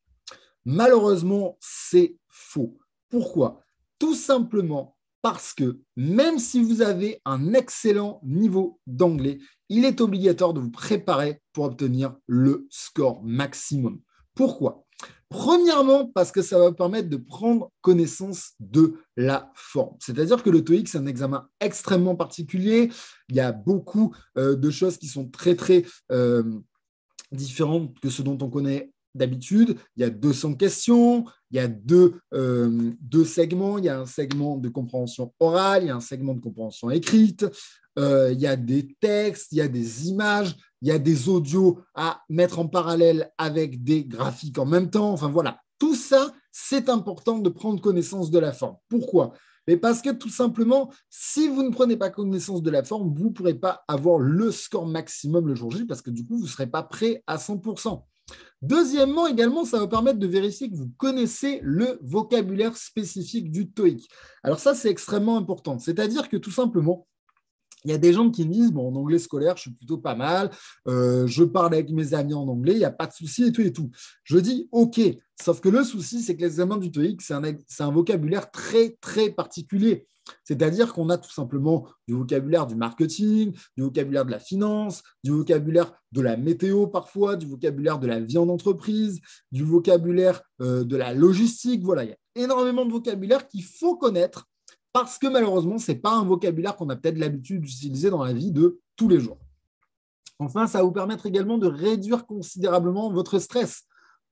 Malheureusement, c'est faux. Pourquoi Tout simplement parce que même si vous avez un excellent niveau d'anglais, il est obligatoire de vous préparer pour obtenir le score maximum. Pourquoi Premièrement, parce que ça va vous permettre de prendre connaissance de la forme. C'est-à-dire que le TOEIC, c'est un examen extrêmement particulier. Il y a beaucoup euh, de choses qui sont très, très euh, différentes que ce dont on connaît D'habitude, il y a 200 questions, il y a euh, deux, segments, il y a un segment de compréhension orale, il y a un segment de compréhension écrite, euh, il y a des textes, il y a des images, il y a des audios à mettre en parallèle avec des graphiques en même temps. Enfin voilà, tout ça, c'est important de prendre connaissance de la forme. Pourquoi parce que tout simplement, si vous ne prenez pas connaissance de la forme, vous ne pourrez pas avoir le score maximum le jour J, parce que du coup, vous ne serez pas prêt à 100%. Deuxièmement, également, ça va permettre de vérifier que vous connaissez le vocabulaire spécifique du TOEIC. Alors ça, c'est extrêmement important. C'est-à-dire que tout simplement, il y a des gens qui me disent, bon, en anglais scolaire, je suis plutôt pas mal, euh, je parle avec mes amis en anglais, il n'y a pas de souci et tout et tout. Je dis, OK, sauf que le souci, c'est que l'examen du TOEIC, c'est un vocabulaire très, très particulier. C'est-à-dire qu'on a tout simplement du vocabulaire du marketing, du vocabulaire de la finance, du vocabulaire de la météo parfois, du vocabulaire de la vie en entreprise, du vocabulaire euh, de la logistique. Voilà, il y a énormément de vocabulaire qu'il faut connaître parce que malheureusement, ce n'est pas un vocabulaire qu'on a peut-être l'habitude d'utiliser dans la vie de tous les jours. Enfin, ça va vous permettre également de réduire considérablement votre stress.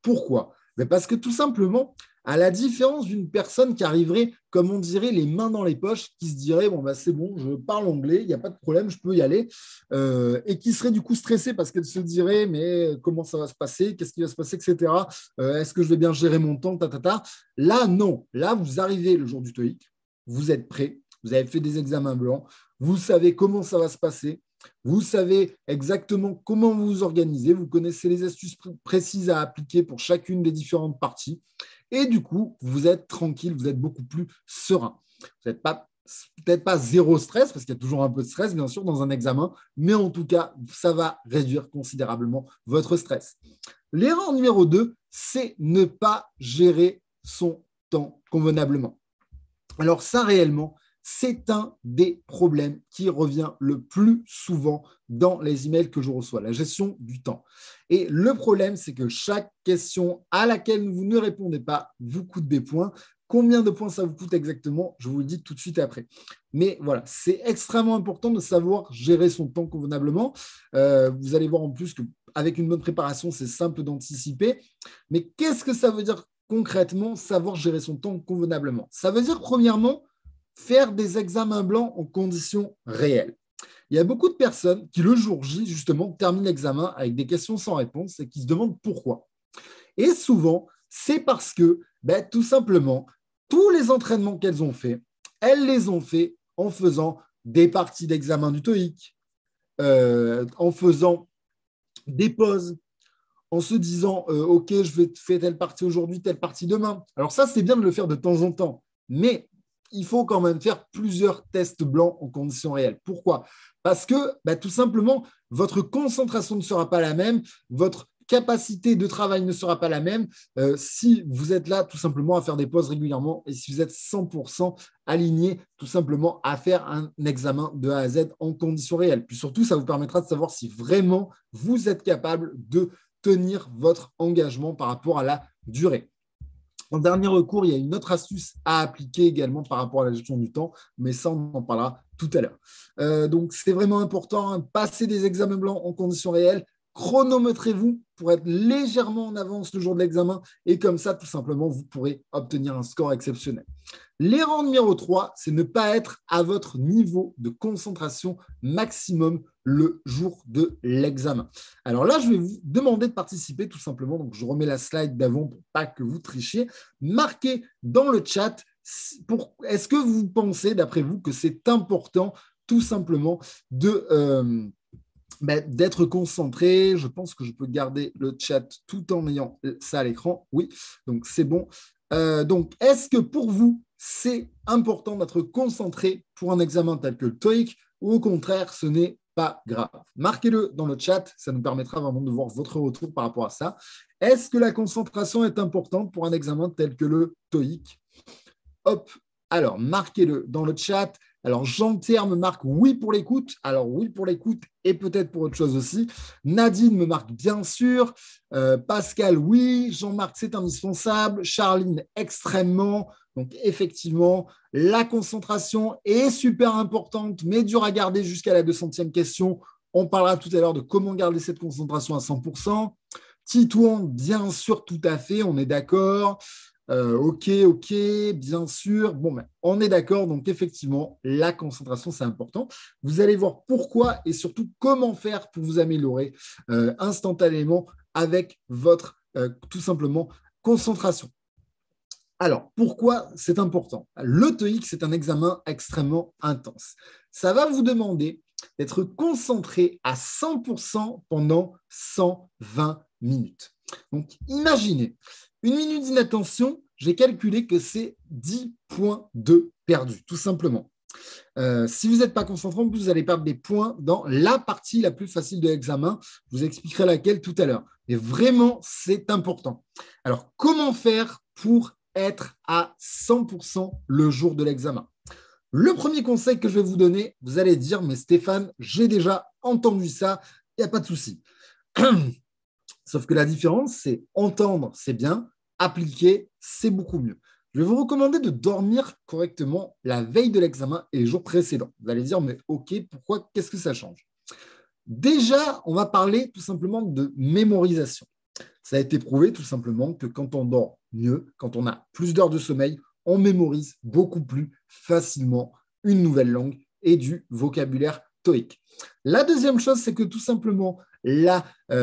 Pourquoi ben Parce que tout simplement, à la différence d'une personne qui arriverait, comme on dirait, les mains dans les poches, qui se dirait bon bah c'est bon, je parle anglais, il n'y a pas de problème, je peux y aller, euh, et qui serait du coup stressée parce qu'elle se dirait mais comment ça va se passer, qu'est-ce qui va se passer, etc. Euh, est-ce que je vais bien gérer mon temps, ta, ta, ta. Là non, là vous arrivez le jour du TOEIC, vous êtes prêt, vous avez fait des examens blancs, vous savez comment ça va se passer, vous savez exactement comment vous vous organisez, vous connaissez les astuces précises à appliquer pour chacune des différentes parties. Et du coup, vous êtes tranquille, vous êtes beaucoup plus serein. Vous n'êtes pas peut-être pas zéro stress, parce qu'il y a toujours un peu de stress, bien sûr, dans un examen, mais en tout cas, ça va réduire considérablement votre stress. L'erreur numéro 2, c'est ne pas gérer son temps convenablement. Alors ça, réellement, c'est un des problèmes qui revient le plus souvent dans les emails que je reçois, la gestion du temps. Et le problème, c'est que chaque question à laquelle vous ne répondez pas vous coûte des points. Combien de points ça vous coûte exactement Je vous le dis tout de suite après. Mais voilà, c'est extrêmement important de savoir gérer son temps convenablement. Euh, vous allez voir en plus qu'avec une bonne préparation, c'est simple d'anticiper. Mais qu'est-ce que ça veut dire concrètement savoir gérer son temps convenablement Ça veut dire premièrement faire des examens blancs en conditions réelles. Il y a beaucoup de personnes qui, le jour J, justement, terminent l'examen avec des questions sans réponse et qui se demandent pourquoi. Et souvent, c'est parce que, ben, tout simplement, tous les entraînements qu'elles ont faits, elles les ont faits en faisant des parties d'examen du TOIC, euh, en faisant des pauses, en se disant euh, OK, je vais faire telle partie aujourd'hui, telle partie demain. Alors ça, c'est bien de le faire de temps en temps, mais il faut quand même faire plusieurs tests blancs en conditions réelles. Pourquoi Parce que bah, tout simplement, votre concentration ne sera pas la même, votre capacité de travail ne sera pas la même euh, si vous êtes là tout simplement à faire des pauses régulièrement et si vous êtes 100% aligné tout simplement à faire un examen de A à Z en conditions réelles. Puis surtout, ça vous permettra de savoir si vraiment vous êtes capable de tenir votre engagement par rapport à la durée. En dernier recours, il y a une autre astuce à appliquer également par rapport à la gestion du temps, mais ça, on en parlera tout à l'heure. Euh, donc, c'est vraiment important, de hein, passer des examens blancs en conditions réelles, chronométrez-vous pour être légèrement en avance le jour de l'examen et comme ça, tout simplement, vous pourrez obtenir un score exceptionnel. L'erreur numéro 3, c'est ne pas être à votre niveau de concentration maximum le jour de l'examen. Alors là, je vais vous demander de participer tout simplement. Donc, je remets la slide d'avant pour pas que vous trichiez. Marquez dans le chat, est-ce que vous pensez, d'après vous, que c'est important tout simplement de... Euh, d'être concentré. Je pense que je peux garder le chat tout en ayant ça à l'écran. Oui, donc c'est bon. Euh, donc, est-ce que pour vous, c'est important d'être concentré pour un examen tel que le TOEIC ou au contraire, ce n'est pas grave Marquez-le dans le chat, ça nous permettra vraiment de voir votre retour par rapport à ça. Est-ce que la concentration est importante pour un examen tel que le TOEIC Hop, alors marquez-le dans le chat. Alors, Jean-Pierre me marque oui pour l'écoute. Alors, oui pour l'écoute et peut-être pour autre chose aussi. Nadine me marque bien sûr. Euh, Pascal, oui. Jean-Marc, c'est indispensable. Charline, extrêmement. Donc, effectivement, la concentration est super importante, mais dure à garder jusqu'à la 200e question. On parlera tout à l'heure de comment garder cette concentration à 100%. Titouan, bien sûr, tout à fait, on est d'accord. Euh, ok, ok, bien sûr. Bon, ben, on est d'accord. Donc, effectivement, la concentration, c'est important. Vous allez voir pourquoi et surtout comment faire pour vous améliorer euh, instantanément avec votre, euh, tout simplement, concentration. Alors, pourquoi c'est important Le c'est un examen extrêmement intense. Ça va vous demander d'être concentré à 100% pendant 120 minutes. Donc, imaginez une minute d'inattention, j'ai calculé que c'est 10 points de perdu, tout simplement. Euh, si vous n'êtes pas concentrant, vous allez perdre des points dans la partie la plus facile de l'examen. Je vous expliquerai laquelle tout à l'heure. Mais vraiment, c'est important. Alors, comment faire pour être à 100% le jour de l'examen Le premier conseil que je vais vous donner, vous allez dire, mais Stéphane, j'ai déjà entendu ça, il n'y a pas de souci. Sauf que la différence, c'est entendre, c'est bien, appliquer, c'est beaucoup mieux. Je vais vous recommander de dormir correctement la veille de l'examen et les jours précédents. Vous allez dire, mais ok, pourquoi Qu'est-ce que ça change Déjà, on va parler tout simplement de mémorisation. Ça a été prouvé tout simplement que quand on dort mieux, quand on a plus d'heures de sommeil, on mémorise beaucoup plus facilement une nouvelle langue et du vocabulaire toïque. La deuxième chose, c'est que tout simplement, euh,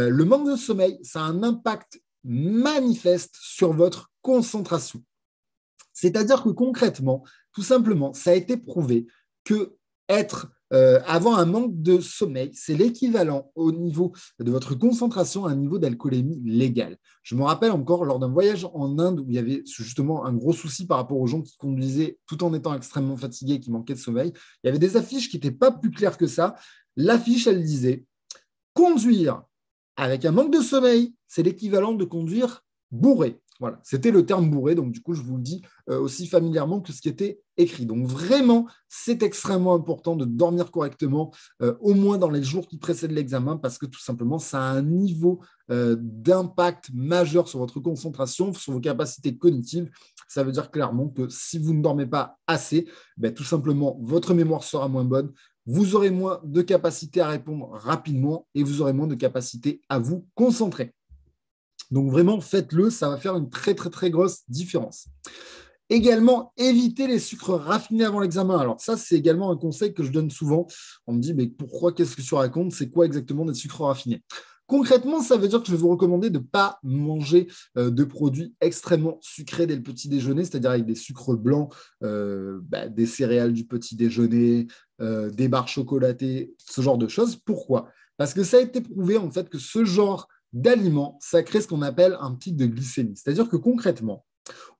le manque de sommeil, ça a un impact manifeste sur votre concentration. C'est-à-dire que concrètement, tout simplement, ça a été prouvé que être euh, un manque de sommeil, c'est l'équivalent au niveau de votre concentration à un niveau d'alcoolémie légale. Je me rappelle encore lors d'un voyage en Inde où il y avait justement un gros souci par rapport aux gens qui conduisaient tout en étant extrêmement fatigués, et qui manquaient de sommeil. Il y avait des affiches qui n'étaient pas plus claires que ça. L'affiche, elle disait Conduire avec un manque de sommeil, c'est l'équivalent de conduire bourré. Voilà, c'était le terme bourré, donc du coup, je vous le dis euh, aussi familièrement que ce qui était écrit. Donc vraiment, c'est extrêmement important de dormir correctement, euh, au moins dans les jours qui précèdent l'examen, parce que tout simplement, ça a un niveau euh, d'impact majeur sur votre concentration, sur vos capacités cognitives. Ça veut dire clairement que si vous ne dormez pas assez, ben, tout simplement, votre mémoire sera moins bonne, vous aurez moins de capacité à répondre rapidement et vous aurez moins de capacité à vous concentrer. Donc vraiment, faites-le, ça va faire une très très très grosse différence. Également, évitez les sucres raffinés avant l'examen. Alors ça, c'est également un conseil que je donne souvent. On me dit, mais pourquoi, qu'est-ce que tu racontes C'est quoi exactement des sucres raffinés Concrètement, ça veut dire que je vais vous recommander de ne pas manger euh, de produits extrêmement sucrés dès le petit déjeuner, c'est-à-dire avec des sucres blancs, euh, bah, des céréales du petit déjeuner, euh, des barres chocolatées, ce genre de choses. Pourquoi Parce que ça a été prouvé en fait que ce genre d'aliments, ça crée ce qu'on appelle un pic de glycémie. C'est-à-dire que concrètement,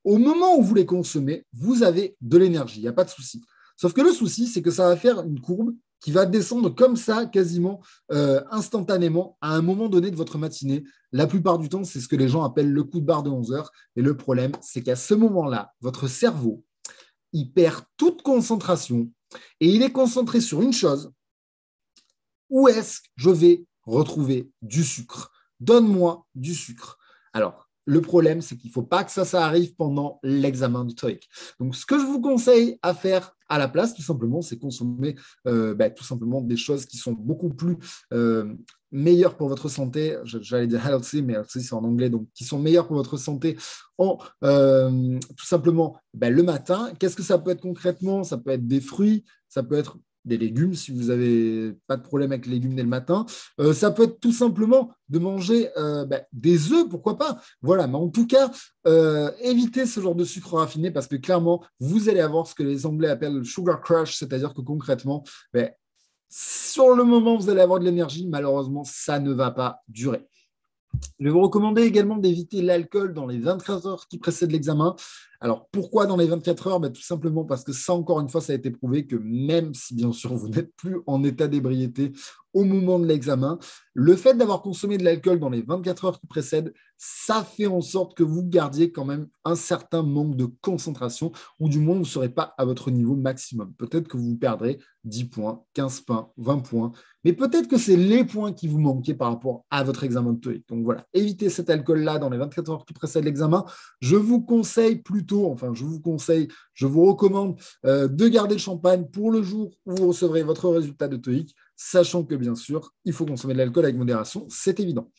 au moment où vous les consommez, vous avez de l'énergie, il n'y a pas de souci. Sauf que le souci, c'est que ça va faire une courbe qui va descendre comme ça, quasiment euh, instantanément, à un moment donné de votre matinée. La plupart du temps, c'est ce que les gens appellent le coup de barre de 11 heures. Et le problème, c'est qu'à ce moment-là, votre cerveau, il perd toute concentration et il est concentré sur une chose. Où est-ce que je vais retrouver du sucre Donne-moi du sucre. Alors, le problème, c'est qu'il ne faut pas que ça, ça arrive pendant l'examen du TOEIC. Donc, ce que je vous conseille à faire à la place, tout simplement, c'est consommer euh, ben, tout simplement des choses qui sont beaucoup plus euh, meilleures pour votre santé. J'allais dire healthy, mais healthy, c'est en anglais, donc qui sont meilleures pour votre santé en euh, tout simplement ben, le matin. Qu'est-ce que ça peut être concrètement Ça peut être des fruits, ça peut être des légumes si vous n'avez pas de problème avec les légumes dès le matin. Euh, ça peut être tout simplement de manger euh, ben, des œufs, pourquoi pas. Voilà, mais en tout cas, euh, évitez ce genre de sucre raffiné parce que clairement, vous allez avoir ce que les Anglais appellent le sugar crush, c'est-à-dire que concrètement, ben, sur le moment, vous allez avoir de l'énergie, malheureusement, ça ne va pas durer. Je vais vous recommander également d'éviter l'alcool dans les 23 heures qui précèdent l'examen. Alors pourquoi dans les 24 heures ben, Tout simplement parce que ça, encore une fois, ça a été prouvé que même si bien sûr vous n'êtes plus en état d'ébriété au moment de l'examen, le fait d'avoir consommé de l'alcool dans les 24 heures qui précèdent, ça fait en sorte que vous gardiez quand même un certain manque de concentration, ou du moins vous ne serez pas à votre niveau maximum. Peut-être que vous perdrez 10 points, 15 points, 20 points, mais peut-être que c'est les points qui vous manquaient par rapport à votre examen de TOEIC. Donc voilà, évitez cet alcool-là dans les 24 heures qui précèdent l'examen. Je vous conseille plutôt enfin, je vous conseille, je vous recommande euh, de garder le champagne pour le jour où vous recevrez votre résultat de TOEIC, sachant que, bien sûr, il faut consommer de l'alcool avec modération, c'est évident.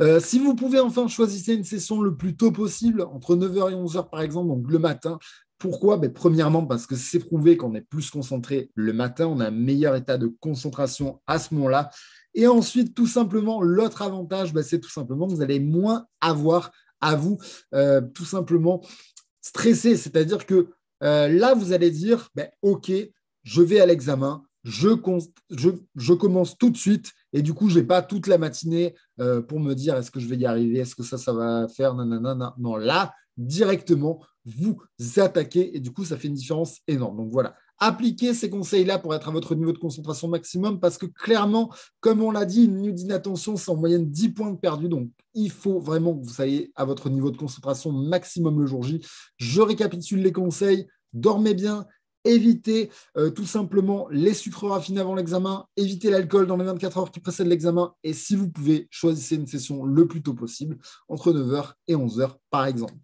Euh, si vous pouvez enfin choisir une session le plus tôt possible, entre 9h et 11h par exemple, donc le matin, pourquoi ben, Premièrement, parce que c'est prouvé qu'on est plus concentré le matin, on a un meilleur état de concentration à ce moment-là. Et ensuite, tout simplement, l'autre avantage, ben, c'est tout simplement que vous allez moins avoir à vous, euh, tout simplement stressé. C'est-à-dire que euh, là, vous allez dire, ben, OK, je vais à l'examen, je, je, commence tout de suite et du coup, je n'ai pas toute la matinée euh, pour me dire est-ce que je vais y arriver, est-ce que ça, ça va faire, nanana. Non, là, directement, vous attaquez et du coup, ça fait une différence énorme. Donc voilà, Appliquez ces conseils-là pour être à votre niveau de concentration maximum parce que clairement, comme on l'a dit, une minute d'inattention, c'est en moyenne 10 points perdus. Donc, il faut vraiment que vous soyez à votre niveau de concentration maximum le jour J. Je récapitule les conseils. Dormez bien, Évitez euh, tout simplement les sucres raffinés avant l'examen, Évitez l'alcool dans les 24 heures qui précèdent l'examen, et si vous pouvez, choisissez une session le plus tôt possible, entre 9h et 11h par exemple.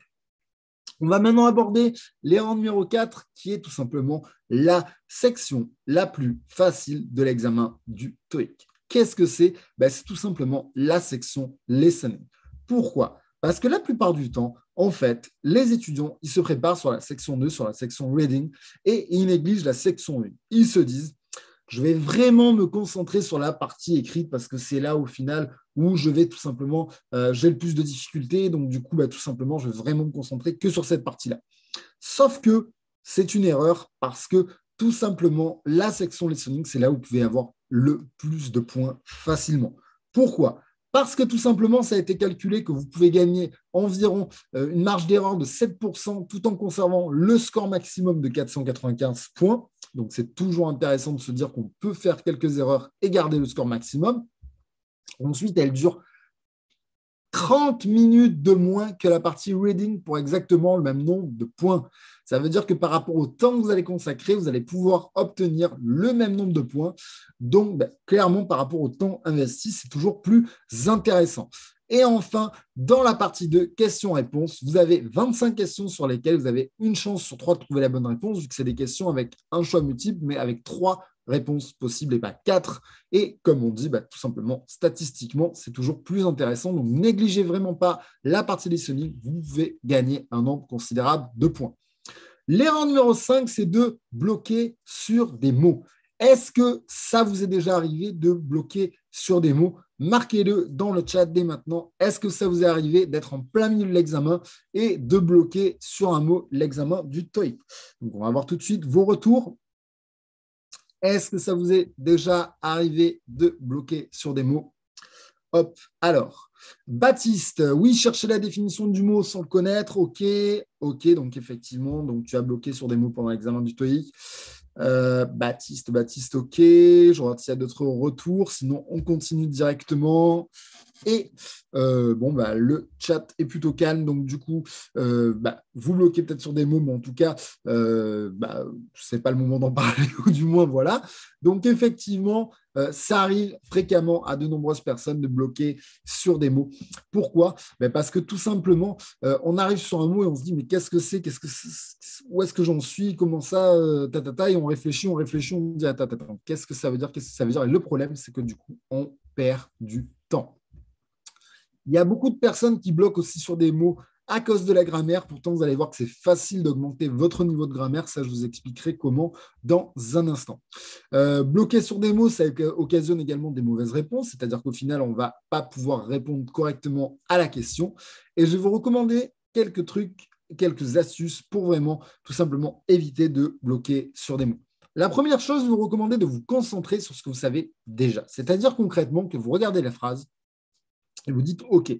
On va maintenant aborder l'erreur numéro 4, qui est tout simplement la section la plus facile de l'examen du TOEIC. Qu'est-ce que c'est ben, C'est tout simplement la section listening. Pourquoi Parce que la plupart du temps, en fait, les étudiants, ils se préparent sur la section 2, sur la section reading, et ils négligent la section 1. Ils se disent, je vais vraiment me concentrer sur la partie écrite parce que c'est là, au final, où je vais tout simplement, euh, j'ai le plus de difficultés, donc du coup, bah, tout simplement, je vais vraiment me concentrer que sur cette partie-là. Sauf que c'est une erreur parce que tout simplement, la section listening, c'est là où vous pouvez avoir le plus de points facilement. Pourquoi parce que tout simplement, ça a été calculé que vous pouvez gagner environ euh, une marge d'erreur de 7% tout en conservant le score maximum de 495 points. Donc, c'est toujours intéressant de se dire qu'on peut faire quelques erreurs et garder le score maximum. Ensuite, elle dure 30 minutes de moins que la partie reading pour exactement le même nombre de points. Ça veut dire que par rapport au temps que vous allez consacrer, vous allez pouvoir obtenir le même nombre de points. Donc, ben, clairement, par rapport au temps investi, c'est toujours plus intéressant. Et enfin, dans la partie 2, questions-réponses, vous avez 25 questions sur lesquelles vous avez une chance sur trois de trouver la bonne réponse, vu que c'est des questions avec un choix multiple, mais avec trois Réponse possible et pas quatre. Et comme on dit, bah, tout simplement, statistiquement, c'est toujours plus intéressant. Donc, négligez vraiment pas la partie des Vous pouvez gagner un nombre considérable de points. L'erreur numéro 5, c'est de bloquer sur des mots. Est-ce que ça vous est déjà arrivé de bloquer sur des mots Marquez-le dans le chat dès maintenant. Est-ce que ça vous est arrivé d'être en plein milieu de l'examen et de bloquer sur un mot l'examen du TOEIC Donc, on va voir tout de suite vos retours. Est-ce que ça vous est déjà arrivé de bloquer sur des mots Hop, alors. Baptiste, oui, chercher la définition du mot sans le connaître, ok, ok, donc effectivement, donc tu as bloqué sur des mots pendant l'examen du TOEIC. Euh, Baptiste, Baptiste, ok, je regarde s'il y a d'autres retours, sinon on continue directement. Et euh, bon, bah, le chat est plutôt calme, donc du coup, euh, bah, vous bloquez peut-être sur des mots, mais en tout cas, euh, bah, ce n'est pas le moment d'en parler, ou du moins, voilà. Donc effectivement, ça arrive fréquemment à de nombreuses personnes de bloquer sur des mots. Pourquoi ben, Parce que tout simplement, on arrive sur un mot et on se dit, mais qu'est-ce que c'est Où est-ce que j'en suis Comment ça ta, ta, Et on réfléchit, on réfléchit, on dit, qu'est-ce que ça veut dire Qu'est-ce que ça veut dire Et le problème, c'est que du coup, on perd du temps. Il y a beaucoup de personnes qui bloquent aussi sur des mots à cause de la grammaire. Pourtant, vous allez voir que c'est facile d'augmenter votre niveau de grammaire. Ça, je vous expliquerai comment dans un instant. Euh, bloquer sur des mots, ça occasionne également des mauvaises réponses, c'est-à-dire qu'au final, on ne va pas pouvoir répondre correctement à la question. Et je vais vous recommander quelques trucs, quelques astuces pour vraiment tout simplement éviter de bloquer sur des mots. La première chose, je vous recommande de vous concentrer sur ce que vous savez déjà, c'est-à-dire concrètement que vous regardez la phrase, et vous dites, OK,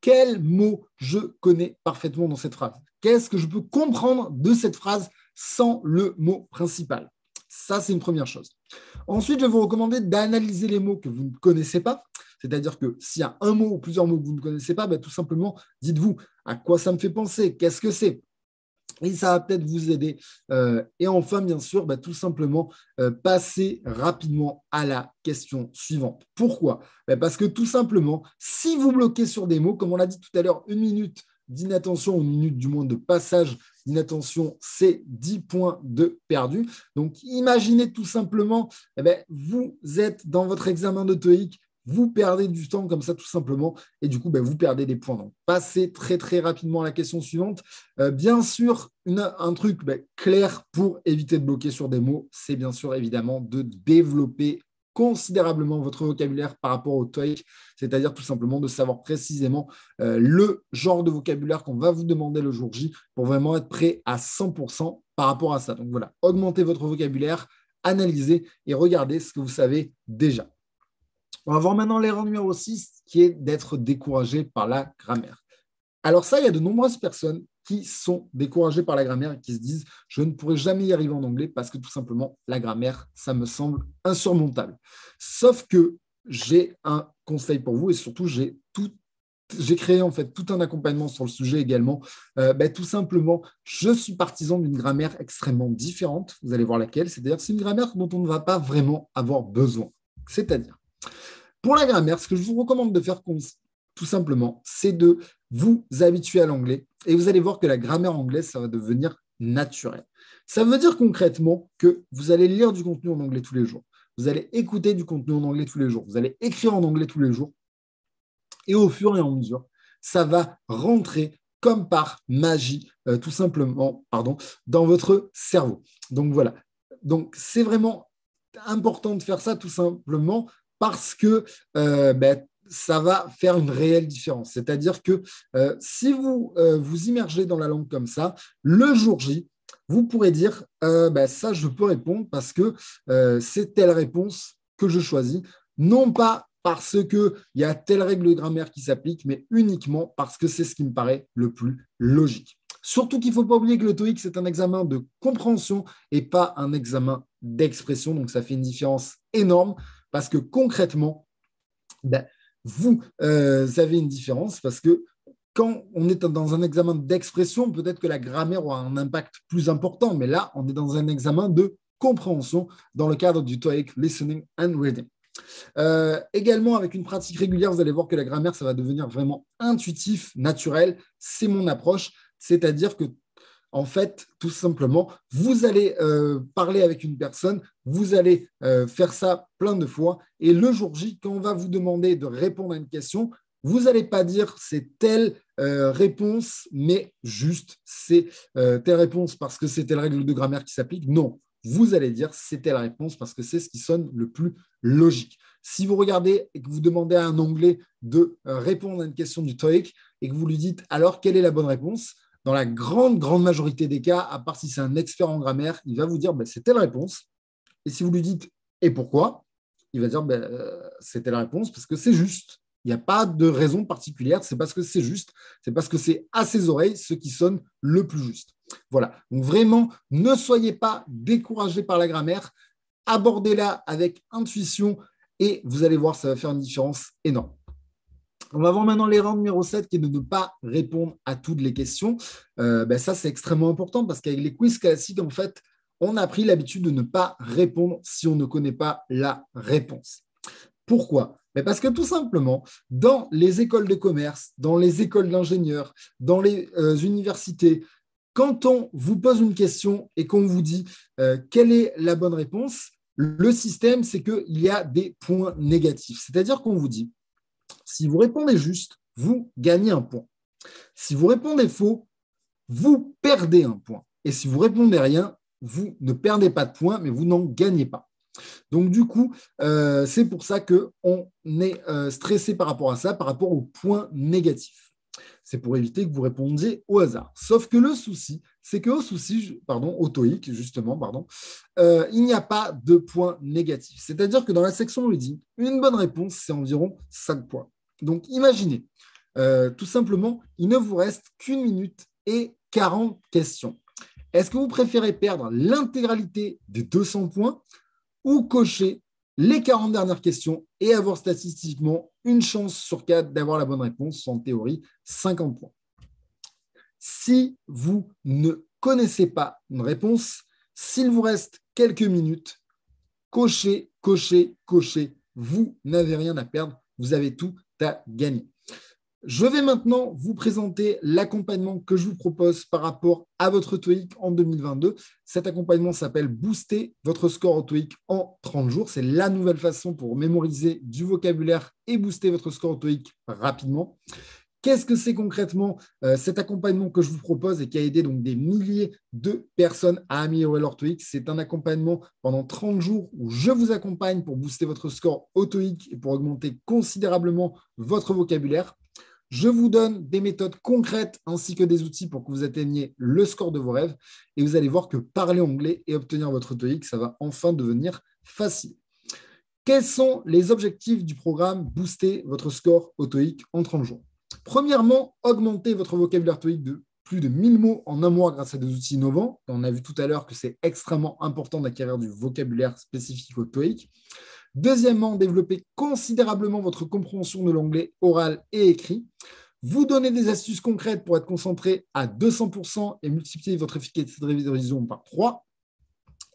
quel mot je connais parfaitement dans cette phrase Qu'est-ce que je peux comprendre de cette phrase sans le mot principal Ça, c'est une première chose. Ensuite, je vais vous recommander d'analyser les mots que vous ne connaissez pas. C'est-à-dire que s'il y a un mot ou plusieurs mots que vous ne connaissez pas, bah, tout simplement, dites-vous à quoi ça me fait penser, qu'est-ce que c'est, et ça va peut-être vous aider. Euh, et enfin, bien sûr, bah, tout simplement, euh, passer rapidement à la question suivante. Pourquoi bah, Parce que tout simplement, si vous bloquez sur des mots, comme on l'a dit tout à l'heure, une minute d'inattention, une minute du moins de passage d'inattention, c'est 10 points de perdu. Donc imaginez tout simplement, eh ben, vous êtes dans votre examen de vous perdez du temps comme ça tout simplement et du coup, ben, vous perdez des points. Donc, passez très très rapidement à la question suivante. Euh, bien sûr, un truc ben, clair pour éviter de bloquer sur des mots, c'est bien sûr évidemment de développer considérablement votre vocabulaire par rapport au TOEIC, c'est-à-dire tout simplement de savoir précisément euh, le genre de vocabulaire qu'on va vous demander le jour J pour vraiment être prêt à 100% par rapport à ça. Donc voilà, augmentez votre vocabulaire, analysez et regardez ce que vous savez déjà. On va voir maintenant l'erreur numéro 6, qui est d'être découragé par la grammaire. Alors ça, il y a de nombreuses personnes qui sont découragées par la grammaire et qui se disent je ne pourrai jamais y arriver en anglais parce que tout simplement la grammaire, ça me semble insurmontable. Sauf que j'ai un conseil pour vous et surtout j'ai j'ai créé en fait tout un accompagnement sur le sujet également. Euh, ben, tout simplement, je suis partisan d'une grammaire extrêmement différente. Vous allez voir laquelle. C'est-à-dire, c'est une grammaire dont on ne va pas vraiment avoir besoin. C'est-à-dire, pour la grammaire, ce que je vous recommande de faire tout simplement, c'est de vous habituer à l'anglais et vous allez voir que la grammaire anglaise, ça va devenir naturel. Ça veut dire concrètement que vous allez lire du contenu en anglais tous les jours, vous allez écouter du contenu en anglais tous les jours, vous allez écrire en anglais tous les jours, et au fur et à mesure, ça va rentrer comme par magie, euh, tout simplement, pardon, dans votre cerveau. Donc voilà. Donc c'est vraiment important de faire ça tout simplement parce que euh, ben, ça va faire une réelle différence. C'est-à-dire que euh, si vous euh, vous immergez dans la langue comme ça, le jour J, vous pourrez dire, ben, ça, je peux répondre parce que c'est telle réponse que je choisis, non pas parce qu'il y a telle règle de grammaire qui s'applique, mais uniquement parce que c'est ce qui me paraît le plus logique. Surtout qu'il ne faut pas oublier que le TOEIC, c'est un examen de compréhension et pas un examen d'expression, donc ça fait une différence énorme. Parce que concrètement, ben, vous euh, avez une différence parce que quand on est dans un examen d'expression, peut-être que la grammaire aura un impact plus important, mais là, on est dans un examen de compréhension dans le cadre du TOEIC Listening and Reading. Euh, également, avec une pratique régulière, vous allez voir que la grammaire, ça va devenir vraiment intuitif, naturel. C'est mon approche, c'est-à-dire que en fait, tout simplement, vous allez euh, parler avec une personne, vous allez euh, faire ça plein de fois, et le jour J, quand on va vous demander de répondre à une question, vous n'allez pas dire c'est telle euh, réponse, mais juste c'est telle réponse parce que c'est telle règle de grammaire qui s'applique. Non, vous allez dire c'est telle réponse parce que c'est ce qui sonne le plus logique. Si vous regardez et que vous demandez à un anglais de répondre à une question du TOEIC et que vous lui dites alors quelle est la bonne réponse, dans la grande, grande majorité des cas, à part si c'est un expert en grammaire, il va vous dire ben, c'est telle réponse. Et si vous lui dites et pourquoi, il va dire ben, euh, c'était la c'est réponse parce que c'est juste. Il n'y a pas de raison particulière, c'est parce que c'est juste, c'est parce que c'est à ses oreilles ce qui sonne le plus juste. Voilà. Donc vraiment, ne soyez pas découragé par la grammaire, abordez-la avec intuition et vous allez voir, ça va faire une différence énorme. On va voir maintenant l'erreur numéro 7 qui est de ne pas répondre à toutes les questions. Euh, ben ça, c'est extrêmement important parce qu'avec les quiz classiques, en fait, on a pris l'habitude de ne pas répondre si on ne connaît pas la réponse. Pourquoi ben parce que tout simplement, dans les écoles de commerce, dans les écoles d'ingénieurs, dans les euh, universités, quand on vous pose une question et qu'on vous dit euh, quelle est la bonne réponse, le système, c'est qu'il y a des points négatifs. C'est-à-dire qu'on vous dit, si vous répondez juste, vous gagnez un point. Si vous répondez faux, vous perdez un point. Et si vous répondez rien, vous ne perdez pas de points, mais vous n'en gagnez pas. Donc du coup, euh, c'est pour ça qu'on est euh, stressé par rapport à ça, par rapport aux points négatifs. C'est pour éviter que vous répondiez au hasard. Sauf que le souci, c'est qu'au souci, pardon, au justement, pardon, euh, il n'y a pas de points négatifs. C'est-à-dire que dans la section dit, une bonne réponse, c'est environ 5 points. Donc imaginez, euh, tout simplement, il ne vous reste qu'une minute et 40 questions. Est-ce que vous préférez perdre l'intégralité des 200 points ou cocher les 40 dernières questions et avoir statistiquement une chance sur quatre d'avoir la bonne réponse, en théorie 50 points Si vous ne connaissez pas une réponse, s'il vous reste quelques minutes, cochez, cochez, cochez. Vous n'avez rien à perdre, vous avez tout as Je vais maintenant vous présenter l'accompagnement que je vous propose par rapport à votre TOEIC en 2022. Cet accompagnement s'appelle Booster votre score au TOEIC en 30 jours. C'est la nouvelle façon pour mémoriser du vocabulaire et booster votre score au TOEIC rapidement. Qu'est-ce que c'est concrètement euh, cet accompagnement que je vous propose et qui a aidé donc des milliers de personnes à améliorer leur TOEIC C'est un accompagnement pendant 30 jours où je vous accompagne pour booster votre score autoïque TOEIC et pour augmenter considérablement votre vocabulaire. Je vous donne des méthodes concrètes ainsi que des outils pour que vous atteigniez le score de vos rêves. Et vous allez voir que parler anglais et obtenir votre TOEIC, ça va enfin devenir facile. Quels sont les objectifs du programme Booster votre score au TOEIC en 30 jours Premièrement, augmentez votre vocabulaire toïque de plus de 1000 mots en un mois grâce à des outils innovants. On a vu tout à l'heure que c'est extrêmement important d'acquérir du vocabulaire spécifique au TOEIC. Deuxièmement, développer considérablement votre compréhension de l'anglais oral et écrit. Vous donner des astuces concrètes pour être concentré à 200% et multiplier votre efficacité de révision par 3.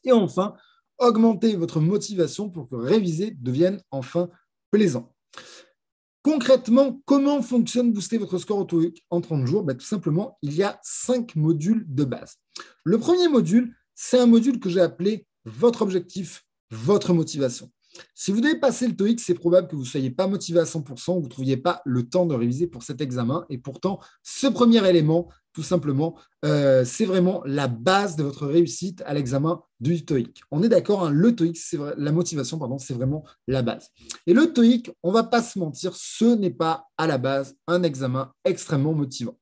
Et enfin, augmentez votre motivation pour que réviser devienne enfin plaisant. Concrètement, comment fonctionne booster votre score au TOEIC en 30 jours bah, Tout simplement, il y a cinq modules de base. Le premier module, c'est un module que j'ai appelé votre objectif, votre motivation. Si vous devez passer le TOEIC, c'est probable que vous ne soyez pas motivé à 100%, vous ne trouviez pas le temps de réviser pour cet examen. Et pourtant, ce premier élément, tout simplement, euh, c'est vraiment la base de votre réussite à l'examen du TOEIC. On est d'accord, hein, le TOEIC, c'est la motivation, pardon, c'est vraiment la base. Et le TOEIC, on va pas se mentir, ce n'est pas à la base un examen extrêmement motivant.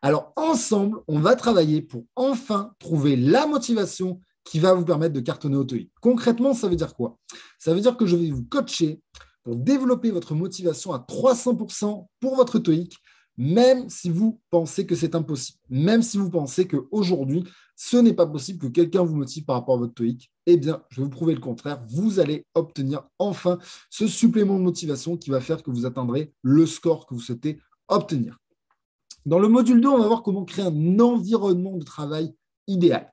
Alors ensemble, on va travailler pour enfin trouver la motivation qui va vous permettre de cartonner au TOEIC. Concrètement, ça veut dire quoi Ça veut dire que je vais vous coacher pour développer votre motivation à 300% pour votre TOEIC même si vous pensez que c'est impossible, même si vous pensez qu'aujourd'hui, ce n'est pas possible que quelqu'un vous motive par rapport à votre TOEIC, eh bien, je vais vous prouver le contraire. Vous allez obtenir enfin ce supplément de motivation qui va faire que vous atteindrez le score que vous souhaitez obtenir. Dans le module 2, on va voir comment créer un environnement de travail idéal.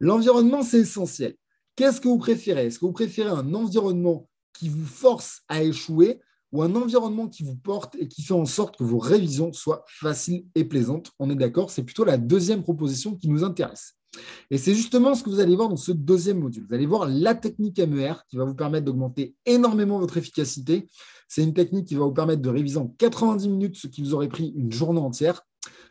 L'environnement, c'est essentiel. Qu'est-ce que vous préférez Est-ce que vous préférez un environnement qui vous force à échouer ou un environnement qui vous porte et qui fait en sorte que vos révisions soient faciles et plaisantes. On est d'accord, c'est plutôt la deuxième proposition qui nous intéresse. Et c'est justement ce que vous allez voir dans ce deuxième module. Vous allez voir la technique MER qui va vous permettre d'augmenter énormément votre efficacité. C'est une technique qui va vous permettre de réviser en 90 minutes ce qui vous aurait pris une journée entière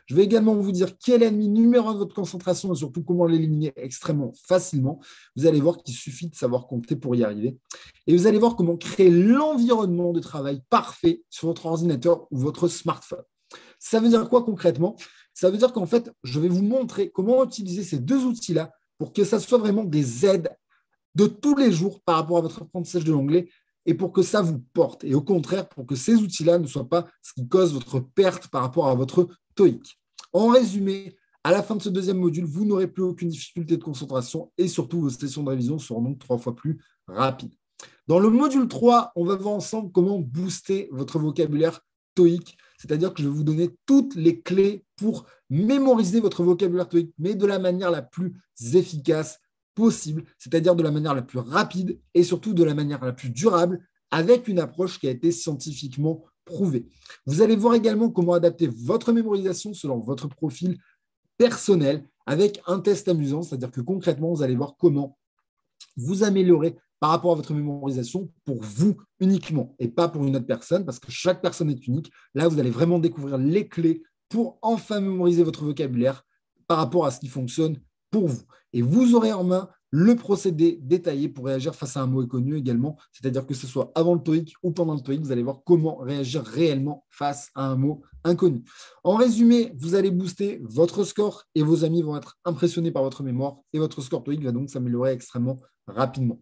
je vais également vous dire quel ennemi numéro 1 de votre concentration et surtout comment l'éliminer extrêmement facilement. Vous allez voir qu'il suffit de savoir compter pour y arriver. Et vous allez voir comment créer l'environnement de travail parfait sur votre ordinateur ou votre smartphone. Ça veut dire quoi concrètement Ça veut dire qu'en fait, je vais vous montrer comment utiliser ces deux outils-là pour que ça soit vraiment des aides de tous les jours par rapport à votre apprentissage de l'anglais et pour que ça vous porte. Et au contraire, pour que ces outils-là ne soient pas ce qui cause votre perte par rapport à votre en résumé, à la fin de ce deuxième module, vous n'aurez plus aucune difficulté de concentration et surtout vos sessions de révision seront donc trois fois plus rapides. Dans le module 3, on va voir ensemble comment booster votre vocabulaire TOIC, c'est-à-dire que je vais vous donner toutes les clés pour mémoriser votre vocabulaire TOIC, mais de la manière la plus efficace possible, c'est-à-dire de la manière la plus rapide et surtout de la manière la plus durable, avec une approche qui a été scientifiquement vous allez voir également comment adapter votre mémorisation selon votre profil personnel avec un test amusant, c'est-à-dire que concrètement, vous allez voir comment vous améliorer par rapport à votre mémorisation pour vous uniquement et pas pour une autre personne, parce que chaque personne est unique. Là, vous allez vraiment découvrir les clés pour enfin mémoriser votre vocabulaire par rapport à ce qui fonctionne pour vous. Et vous aurez en main le procédé détaillé pour réagir face à un mot inconnu également, c'est-à-dire que ce soit avant le TOIC ou pendant le TOIC, vous allez voir comment réagir réellement face à un mot inconnu. En résumé, vous allez booster votre score et vos amis vont être impressionnés par votre mémoire et votre score TOIC va donc s'améliorer extrêmement rapidement.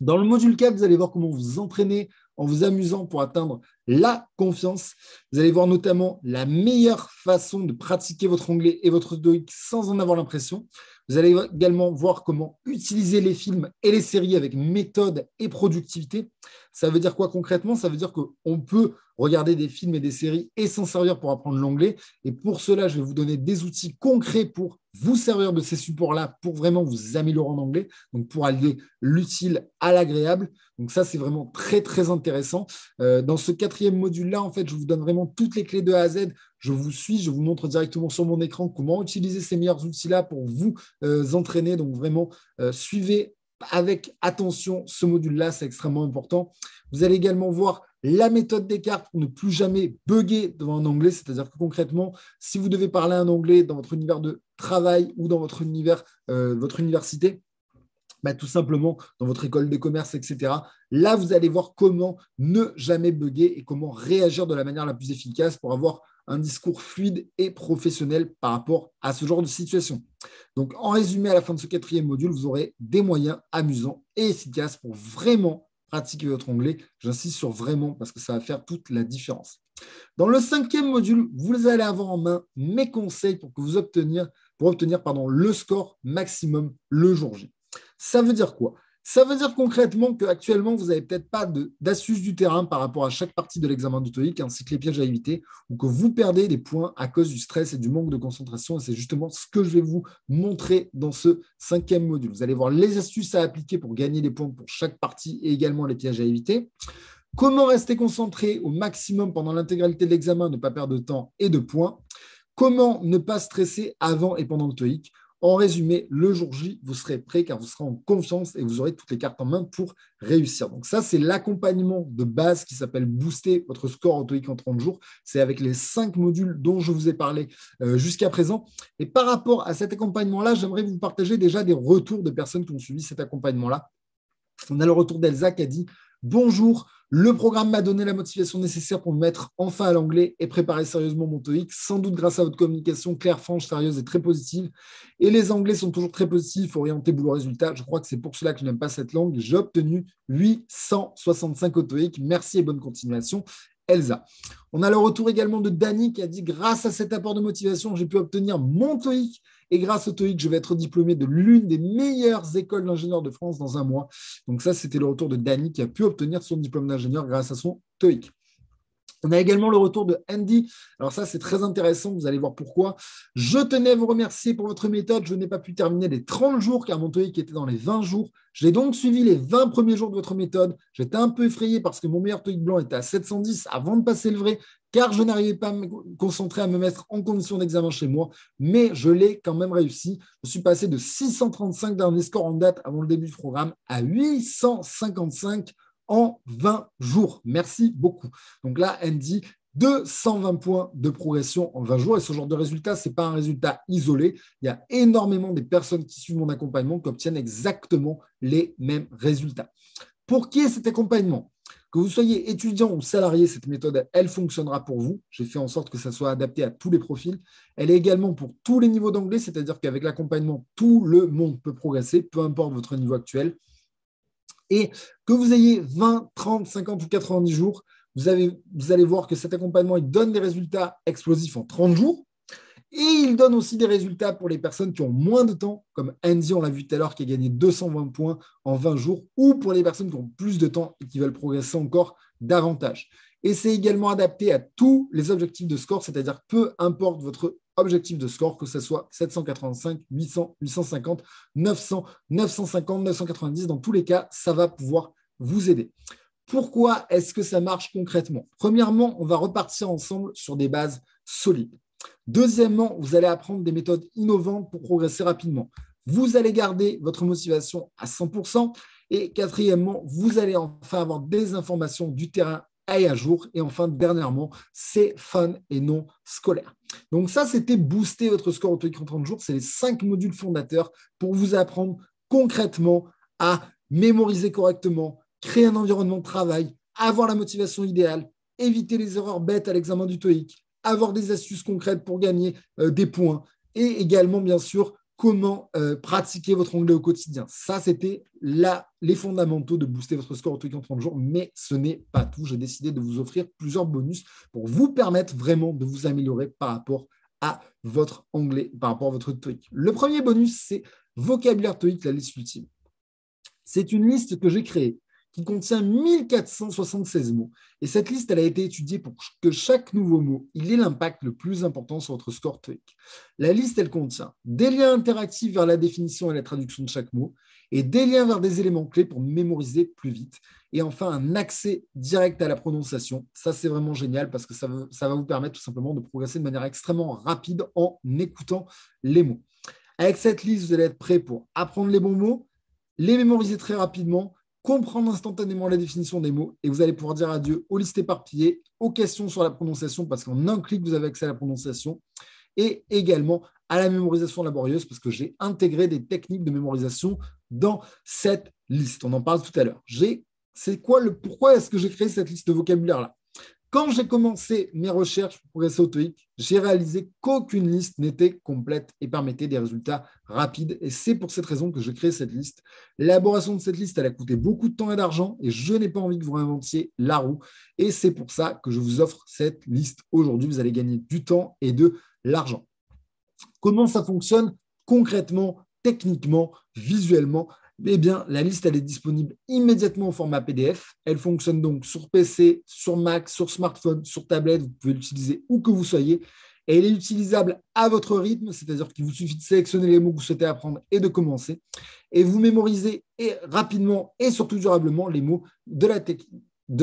Dans le module 4, vous allez voir comment vous entraîner en vous amusant pour atteindre la confiance. Vous allez voir notamment la meilleure façon de pratiquer votre anglais et votre TOIC sans en avoir l'impression. Vous allez également voir comment utiliser les films et les séries avec méthode et productivité. Ça veut dire quoi concrètement Ça veut dire qu'on peut regarder des films et des séries et s'en servir pour apprendre l'anglais. Et pour cela, je vais vous donner des outils concrets pour vous servir de ces supports-là pour vraiment vous améliorer en anglais, donc pour allier l'utile à l'agréable. Donc ça, c'est vraiment très, très intéressant. Euh, dans ce quatrième module-là, en fait, je vous donne vraiment toutes les clés de A à Z. Je vous suis, je vous montre directement sur mon écran comment utiliser ces meilleurs outils-là pour vous euh, entraîner. Donc vraiment, euh, suivez avec attention ce module-là, c'est extrêmement important. Vous allez également voir la méthode des cartes pour ne plus jamais bugger devant un anglais, c'est-à-dire que concrètement, si vous devez parler un anglais dans votre univers de travail ou dans votre univers, euh, votre université, bah, tout simplement dans votre école de commerce, etc. Là, vous allez voir comment ne jamais bugger et comment réagir de la manière la plus efficace pour avoir un discours fluide et professionnel par rapport à ce genre de situation. Donc, en résumé, à la fin de ce quatrième module, vous aurez des moyens amusants et efficaces pour vraiment pratiquez votre anglais. J'insiste sur vraiment parce que ça va faire toute la différence. Dans le cinquième module, vous allez avoir en main mes conseils pour que vous obtenir, pour obtenir le score maximum le jour J. Ça veut dire quoi ça veut dire concrètement qu'actuellement, vous n'avez peut-être pas d'astuces du terrain par rapport à chaque partie de l'examen du TOEIC, ainsi que les pièges à éviter, ou que vous perdez des points à cause du stress et du manque de concentration. c'est justement ce que je vais vous montrer dans ce cinquième module. Vous allez voir les astuces à appliquer pour gagner des points pour chaque partie et également les pièges à éviter. Comment rester concentré au maximum pendant l'intégralité de l'examen, ne pas perdre de temps et de points. Comment ne pas stresser avant et pendant le TOEIC en résumé, le jour J, vous serez prêt car vous serez en confiance et vous aurez toutes les cartes en main pour réussir. Donc ça, c'est l'accompagnement de base qui s'appelle booster votre score autoïque en 30 jours. C'est avec les cinq modules dont je vous ai parlé euh, jusqu'à présent. Et par rapport à cet accompagnement-là, j'aimerais vous partager déjà des retours de personnes qui ont suivi cet accompagnement-là. On a le retour d'Elsa qui a dit Bonjour, le programme m'a donné la motivation nécessaire pour me mettre enfin à l'anglais et préparer sérieusement mon TOEIC, sans doute grâce à votre communication claire, franche, sérieuse et très positive. Et les Anglais sont toujours très positifs, orientés boulot résultat. Je crois que c'est pour cela que je n'aime pas cette langue. J'ai obtenu 865 au TOEIC. Merci et bonne continuation. Elsa. On a le retour également de Dani qui a dit grâce à cet apport de motivation, j'ai pu obtenir mon TOEIC et grâce au Toic, je vais être diplômé de l'une des meilleures écoles d'ingénieurs de France dans un mois. Donc ça, c'était le retour de Danny qui a pu obtenir son diplôme d'ingénieur grâce à son Toic. On a également le retour de Andy. Alors ça, c'est très intéressant, vous allez voir pourquoi. Je tenais à vous remercier pour votre méthode. Je n'ai pas pu terminer les 30 jours car mon Toic était dans les 20 jours. J'ai donc suivi les 20 premiers jours de votre méthode. J'étais un peu effrayé parce que mon meilleur Toic blanc était à 710 avant de passer le vrai car je n'arrivais pas à me concentrer, à me mettre en condition d'examen chez moi, mais je l'ai quand même réussi. Je suis passé de 635 derniers scores en date avant le début du programme à 855 en 20 jours. Merci beaucoup. Donc là, Andy, 220 points de progression en 20 jours. Et ce genre de résultat, ce n'est pas un résultat isolé. Il y a énormément de personnes qui suivent mon accompagnement qui obtiennent exactement les mêmes résultats. Pour qui est cet accompagnement que vous soyez étudiant ou salarié, cette méthode, elle fonctionnera pour vous. J'ai fait en sorte que ça soit adapté à tous les profils. Elle est également pour tous les niveaux d'anglais, c'est-à-dire qu'avec l'accompagnement, tout le monde peut progresser, peu importe votre niveau actuel. Et que vous ayez 20, 30, 50 ou 90 jours, vous, vous allez voir que cet accompagnement, donne des résultats explosifs en 30 jours. Et il donne aussi des résultats pour les personnes qui ont moins de temps, comme Andy, on l'a vu tout à l'heure, qui a gagné 220 points en 20 jours, ou pour les personnes qui ont plus de temps et qui veulent progresser encore davantage. Et c'est également adapté à tous les objectifs de score, c'est-à-dire peu importe votre objectif de score, que ce soit 785, 800, 850, 900, 950, 990, dans tous les cas, ça va pouvoir vous aider. Pourquoi est-ce que ça marche concrètement Premièrement, on va repartir ensemble sur des bases solides. Deuxièmement, vous allez apprendre des méthodes innovantes pour progresser rapidement. Vous allez garder votre motivation à 100%. Et quatrièmement, vous allez enfin avoir des informations du terrain à jour. Et enfin, dernièrement, c'est fun et non scolaire. Donc ça, c'était booster votre score TOIC en 30 jours. C'est les cinq modules fondateurs pour vous apprendre concrètement à mémoriser correctement, créer un environnement de travail, avoir la motivation idéale, éviter les erreurs bêtes à l'examen du TOEIC, avoir des astuces concrètes pour gagner euh, des points et également, bien sûr, comment euh, pratiquer votre anglais au quotidien. Ça, c'était les fondamentaux de booster votre score au en 30 jours, mais ce n'est pas tout. J'ai décidé de vous offrir plusieurs bonus pour vous permettre vraiment de vous améliorer par rapport à votre anglais, par rapport à votre TOEIC. Le premier bonus, c'est vocabulaire TOEIC, la liste ultime. C'est une liste que j'ai créée qui contient 1476 mots. Et cette liste, elle a été étudiée pour que chaque nouveau mot, il ait l'impact le plus important sur votre score TOEIC. La liste, elle contient des liens interactifs vers la définition et la traduction de chaque mot, et des liens vers des éléments clés pour mémoriser plus vite. Et enfin, un accès direct à la prononciation. Ça, c'est vraiment génial parce que ça, ça va vous permettre tout simplement de progresser de manière extrêmement rapide en écoutant les mots. Avec cette liste, vous allez être prêt pour apprendre les bons mots, les mémoriser très rapidement comprendre instantanément la définition des mots et vous allez pouvoir dire adieu aux listes éparpillées, aux questions sur la prononciation, parce qu'en un clic, vous avez accès à la prononciation, et également à la mémorisation laborieuse, parce que j'ai intégré des techniques de mémorisation dans cette liste. On en parle tout à l'heure. J'ai, c'est quoi le pourquoi est-ce que j'ai créé cette liste de vocabulaire là quand j'ai commencé mes recherches pour progresser j'ai réalisé qu'aucune liste n'était complète et permettait des résultats rapides. Et c'est pour cette raison que j'ai créé cette liste. L'élaboration de cette liste, elle a coûté beaucoup de temps et d'argent et je n'ai pas envie que vous réinventiez la roue. Et c'est pour ça que je vous offre cette liste aujourd'hui. Vous allez gagner du temps et de l'argent. Comment ça fonctionne concrètement, techniquement, visuellement eh bien, la liste, elle est disponible immédiatement au format PDF. Elle fonctionne donc sur PC, sur Mac, sur smartphone, sur tablette. Vous pouvez l'utiliser où que vous soyez. Et elle est utilisable à votre rythme, c'est-à-dire qu'il vous suffit de sélectionner les mots que vous souhaitez apprendre et de commencer. Et vous mémorisez et rapidement et surtout durablement les mots de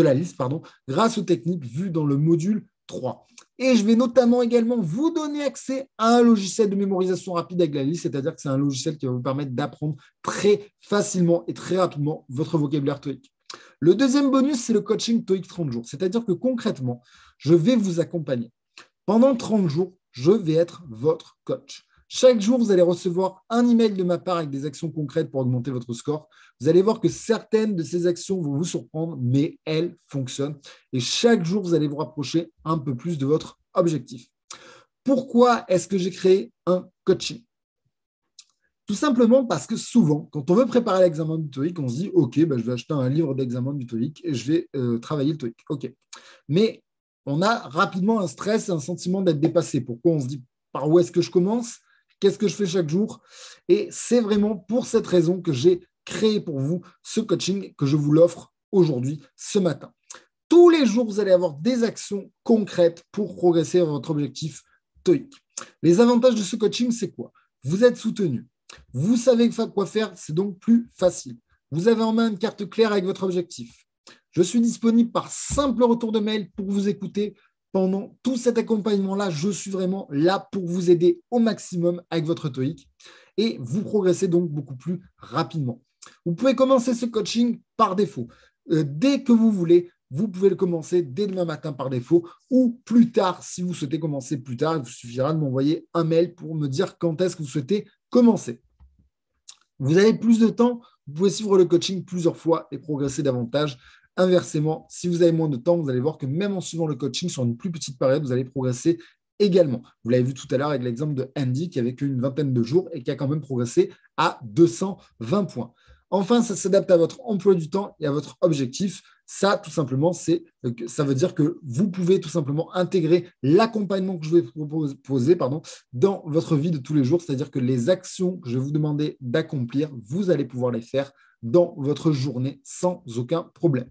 la, liste pardon, grâce aux techniques vues dans le module 3. Et je vais notamment également vous donner accès à un logiciel de mémorisation rapide avec la liste, c'est-à-dire que c'est un logiciel qui va vous permettre d'apprendre très facilement et très rapidement votre vocabulaire TOEIC. Le deuxième bonus, c'est le coaching TOEIC 30 jours, c'est-à-dire que concrètement, je vais vous accompagner. Pendant 30 jours, je vais être votre coach. Chaque jour, vous allez recevoir un email de ma part avec des actions concrètes pour augmenter votre score. Vous allez voir que certaines de ces actions vont vous surprendre, mais elles fonctionnent. Et chaque jour, vous allez vous rapprocher un peu plus de votre objectif. Pourquoi est-ce que j'ai créé un coaching tout simplement parce que souvent, quand on veut préparer l'examen du TOEIC, on se dit OK, bah, je vais acheter un livre d'examen du TOEIC et je vais euh, travailler le TOEIC. Mais on a rapidement un stress, et un sentiment d'être dépassé. Pourquoi on se dit par où est-ce que je commence Qu'est-ce que je fais chaque jour Et c'est vraiment pour cette raison que j'ai créé pour vous ce coaching que je vous l'offre aujourd'hui, ce matin. Tous les jours, vous allez avoir des actions concrètes pour progresser vers votre objectif Toic. Les avantages de ce coaching, c'est quoi Vous êtes soutenu. Vous savez quoi faire, c'est donc plus facile. Vous avez en main une carte claire avec votre objectif. Je suis disponible par simple retour de mail pour vous écouter, pendant tout cet accompagnement-là, je suis vraiment là pour vous aider au maximum avec votre TOEIC et vous progressez donc beaucoup plus rapidement. Vous pouvez commencer ce coaching par défaut. Euh, dès que vous voulez, vous pouvez le commencer dès demain matin par défaut ou plus tard, si vous souhaitez commencer plus tard, il vous suffira de m'envoyer un mail pour me dire quand est-ce que vous souhaitez commencer. Vous avez plus de temps, vous pouvez suivre le coaching plusieurs fois et progresser davantage Inversement, si vous avez moins de temps, vous allez voir que même en suivant le coaching sur une plus petite période, vous allez progresser également. Vous l'avez vu tout à l'heure avec l'exemple de Andy qui avait qu'une vingtaine de jours et qui a quand même progressé à 220 points. Enfin, ça s'adapte à votre emploi du temps et à votre objectif. Ça, tout simplement, c'est euh, ça veut dire que vous pouvez tout simplement intégrer l'accompagnement que je vais vous proposer pardon, dans votre vie de tous les jours. C'est-à-dire que les actions que je vais vous demander d'accomplir, vous allez pouvoir les faire dans votre journée sans aucun problème.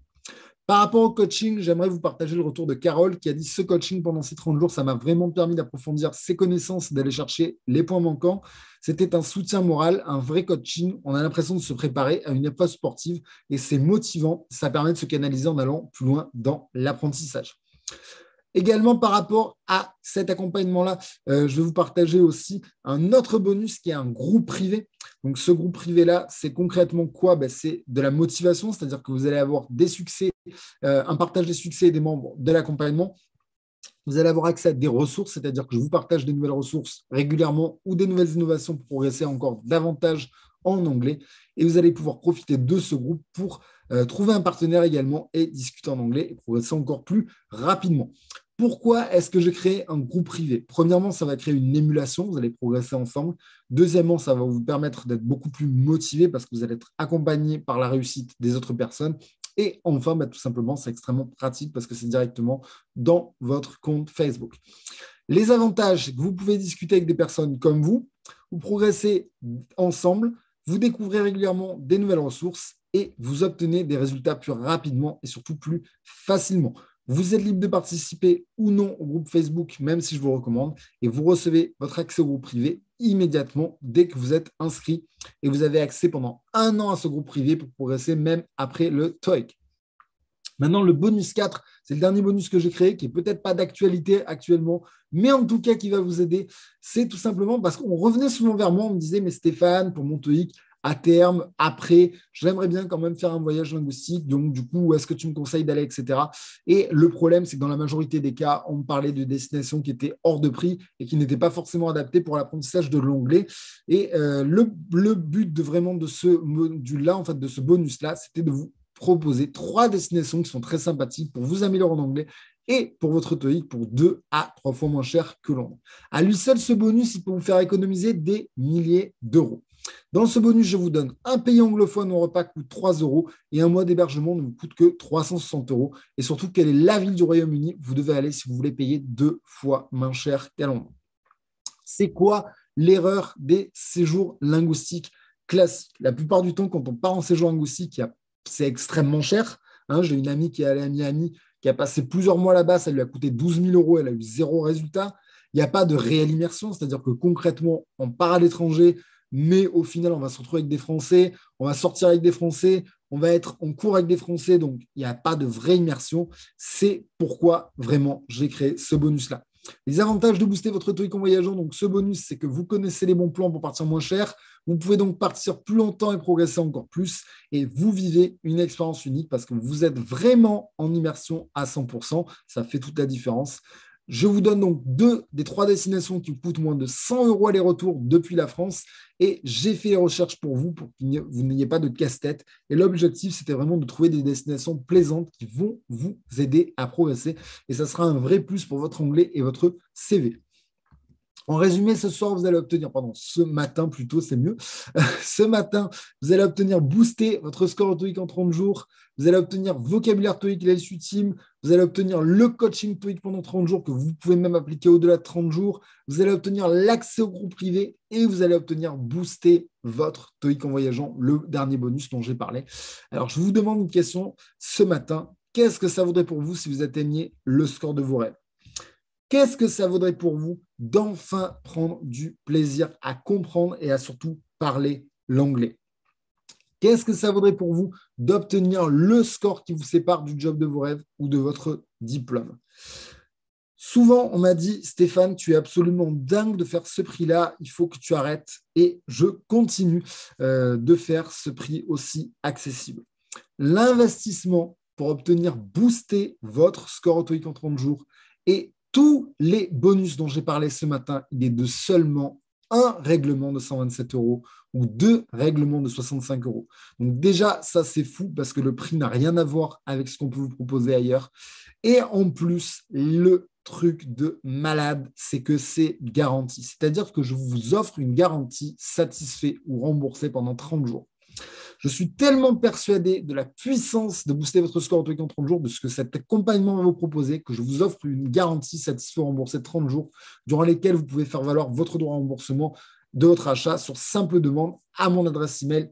Par rapport au coaching, j'aimerais vous partager le retour de Carole qui a dit ce coaching pendant ces 30 jours, ça m'a vraiment permis d'approfondir ses connaissances, d'aller chercher les points manquants. C'était un soutien moral, un vrai coaching. On a l'impression de se préparer à une épreuve sportive et c'est motivant. Ça permet de se canaliser en allant plus loin dans l'apprentissage. Également par rapport à cet accompagnement-là, euh, je vais vous partager aussi un autre bonus qui est un groupe privé. Donc ce groupe privé-là, c'est concrètement quoi ben, C'est de la motivation, c'est-à-dire que vous allez avoir des succès, euh, un partage des succès des membres de l'accompagnement, vous allez avoir accès à des ressources, c'est-à-dire que je vous partage des nouvelles ressources régulièrement ou des nouvelles innovations pour progresser encore davantage en anglais. Et vous allez pouvoir profiter de ce groupe pour euh, trouver un partenaire également et discuter en anglais et progresser encore plus rapidement. Pourquoi est-ce que je crée un groupe privé Premièrement, ça va créer une émulation, vous allez progresser ensemble. Deuxièmement, ça va vous permettre d'être beaucoup plus motivé parce que vous allez être accompagné par la réussite des autres personnes. Et enfin, bah, tout simplement, c'est extrêmement pratique parce que c'est directement dans votre compte Facebook. Les avantages, que vous pouvez discuter avec des personnes comme vous, vous progressez ensemble, vous découvrez régulièrement des nouvelles ressources et vous obtenez des résultats plus rapidement et surtout plus facilement. Vous êtes libre de participer ou non au groupe Facebook, même si je vous recommande, et vous recevez votre accès au groupe privé immédiatement dès que vous êtes inscrit et vous avez accès pendant un an à ce groupe privé pour progresser même après le TOEIC. Maintenant, le bonus 4, c'est le dernier bonus que j'ai créé qui n'est peut-être pas d'actualité actuellement, mais en tout cas qui va vous aider. C'est tout simplement parce qu'on revenait souvent vers moi, on me disait, mais Stéphane, pour mon TOEIC, à terme, après, j'aimerais bien quand même faire un voyage linguistique. Donc, du coup, est-ce que tu me conseilles d'aller, etc. Et le problème, c'est que dans la majorité des cas, on me parlait de destinations qui étaient hors de prix et qui n'étaient pas forcément adaptées pour l'apprentissage de l'anglais. Et euh, le, but de vraiment de ce module-là, en fait, de ce bonus-là, c'était de vous proposer trois destinations qui sont très sympathiques pour vous améliorer en anglais et pour votre TOEIC pour deux à trois fois moins cher que l'anglais. À lui seul, ce bonus, il peut vous faire économiser des milliers d'euros. Dans ce bonus, je vous donne un pays anglophone au repas coûte 3 euros et un mois d'hébergement ne vous coûte que 360 euros. Et surtout, quelle est la ville du Royaume-Uni Vous devez aller si vous voulez payer deux fois moins cher qu'à Londres. C'est quoi l'erreur des séjours linguistiques classiques La plupart du temps, quand on part en séjour linguistique, c'est extrêmement cher. Hein. J'ai une amie qui est allée à Miami, qui a passé plusieurs mois là-bas, ça lui a coûté 12 000 euros, elle a eu zéro résultat. Il n'y a pas de réelle immersion, c'est-à-dire que concrètement, on part à l'étranger, mais au final, on va se retrouver avec des Français, on va sortir avec des Français, on va être en cours avec des Français, donc il n'y a pas de vraie immersion. C'est pourquoi vraiment j'ai créé ce bonus-là. Les avantages de booster votre taux en voyageant, donc ce bonus, c'est que vous connaissez les bons plans pour partir moins cher. Vous pouvez donc partir plus longtemps et progresser encore plus. Et vous vivez une expérience unique parce que vous êtes vraiment en immersion à 100%. Ça fait toute la différence. Je vous donne donc deux des trois destinations qui coûtent moins de 100 euros aller-retour depuis la France. Et j'ai fait les recherches pour vous, pour que vous n'ayez pas de casse-tête. Et l'objectif, c'était vraiment de trouver des destinations plaisantes qui vont vous aider à progresser. Et ça sera un vrai plus pour votre anglais et votre CV. En résumé, ce soir, vous allez obtenir, pardon, ce matin plutôt, c'est mieux. ce matin, vous allez obtenir booster votre score TOEIC en 30 jours. Vous allez obtenir vocabulaire TOEIC, liste Team. Vous allez obtenir le coaching TOEIC pendant 30 jours que vous pouvez même appliquer au-delà de 30 jours. Vous allez obtenir l'accès au groupe privé et vous allez obtenir booster votre TOEIC en voyageant, le dernier bonus dont j'ai parlé. Alors, je vous demande une question ce matin. Qu'est-ce que ça voudrait pour vous si vous atteigniez le score de vos rêves Qu'est-ce que ça vaudrait pour vous d'enfin prendre du plaisir à comprendre et à surtout parler l'anglais Qu'est-ce que ça vaudrait pour vous d'obtenir le score qui vous sépare du job de vos rêves ou de votre diplôme Souvent, on m'a dit, Stéphane, tu es absolument dingue de faire ce prix-là, il faut que tu arrêtes. Et je continue euh, de faire ce prix aussi accessible. L'investissement pour obtenir booster votre score autoïque en 30 jours est tous les bonus dont j'ai parlé ce matin, il est de seulement un règlement de 127 euros ou deux règlements de 65 euros. Donc déjà, ça c'est fou parce que le prix n'a rien à voir avec ce qu'on peut vous proposer ailleurs. Et en plus, le truc de malade, c'est que c'est garanti. C'est-à-dire que je vous offre une garantie satisfait ou remboursée pendant 30 jours. Je suis tellement persuadé de la puissance de booster votre score en 30 jours, de ce que cet accompagnement va vous proposer, que je vous offre une garantie satisfait remboursée 30 jours, durant lesquels vous pouvez faire valoir votre droit à remboursement de votre achat sur simple demande à mon adresse email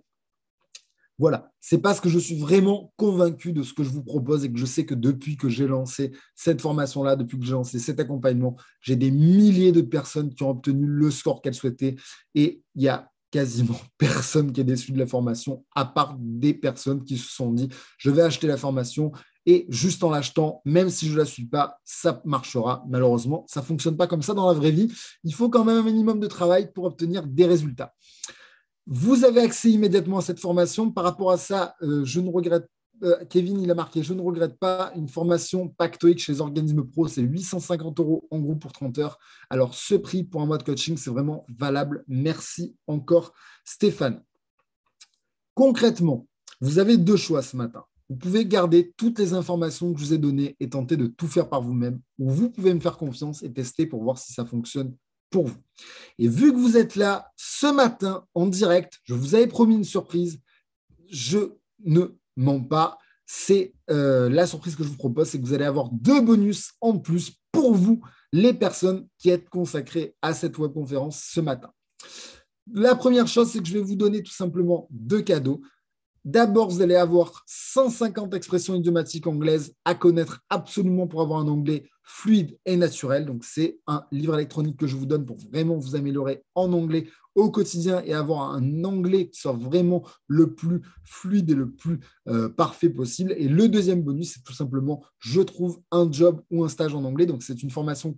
voilà, c'est parce que je suis vraiment convaincu de ce que je vous propose et que je sais que depuis que j'ai lancé cette formation-là, depuis que j'ai lancé cet accompagnement, j'ai des milliers de personnes qui ont obtenu le score qu'elles souhaitaient. Et il y a quasiment personne qui est déçu de la formation, à part des personnes qui se sont dit je vais acheter la formation et juste en l'achetant, même si je ne la suis pas, ça marchera. Malheureusement, ça ne fonctionne pas comme ça dans la vraie vie. Il faut quand même un minimum de travail pour obtenir des résultats. Vous avez accès immédiatement à cette formation. Par rapport à ça, euh, je ne regrette euh, Kevin, il a marqué Je ne regrette pas une formation pactoïque chez les organismes pro, c'est 850 euros en groupe pour 30 heures. Alors, ce prix pour un mois de coaching, c'est vraiment valable. Merci encore, Stéphane. Concrètement, vous avez deux choix ce matin. Vous pouvez garder toutes les informations que je vous ai données et tenter de tout faire par vous-même, ou vous pouvez me faire confiance et tester pour voir si ça fonctionne pour vous. Et vu que vous êtes là ce matin en direct, je vous avais promis une surprise. Je ne non pas. C'est euh, la surprise que je vous propose, c'est que vous allez avoir deux bonus en plus pour vous, les personnes qui êtes consacrées à cette webconférence ce matin. La première chose, c'est que je vais vous donner tout simplement deux cadeaux. D'abord, vous allez avoir 150 expressions idiomatiques anglaises à connaître absolument pour avoir un anglais fluide et naturel. Donc, c'est un livre électronique que je vous donne pour vraiment vous améliorer en anglais au quotidien et avoir un anglais qui soit vraiment le plus fluide et le plus euh, parfait possible. Et le deuxième bonus, c'est tout simplement, je trouve un job ou un stage en anglais. Donc, c'est une formation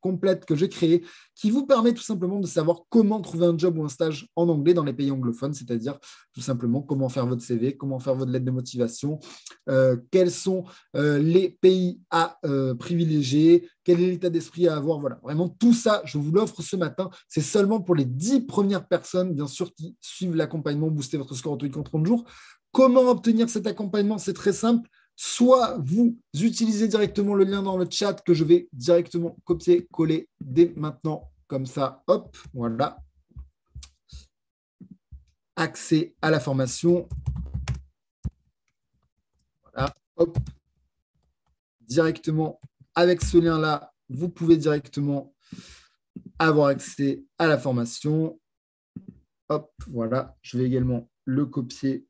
complète que j'ai créée qui vous permet tout simplement de savoir comment trouver un job ou un stage en anglais dans les pays anglophones, c'est-à-dire tout simplement comment faire votre CV, comment faire votre lettre de motivation, euh, quels sont euh, les pays à privilégier quel est l'état d'esprit à avoir. Voilà, vraiment tout ça, je vous l'offre ce matin. C'est seulement pour les dix premières personnes, bien sûr, qui suivent l'accompagnement Booster votre score en 30 jours. Comment obtenir cet accompagnement C'est très simple. Soit vous utilisez directement le lien dans le chat que je vais directement copier-coller dès maintenant, comme ça, hop, voilà. Accès à la formation. Voilà, hop, directement avec ce lien-là, vous pouvez directement avoir accès à la formation. Hop, voilà. Je vais également le copier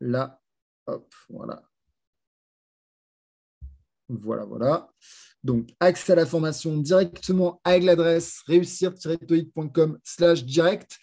là. Hop, voilà. Voilà, voilà. Donc, accès à la formation directement avec l'adresse réussir toïdecom direct.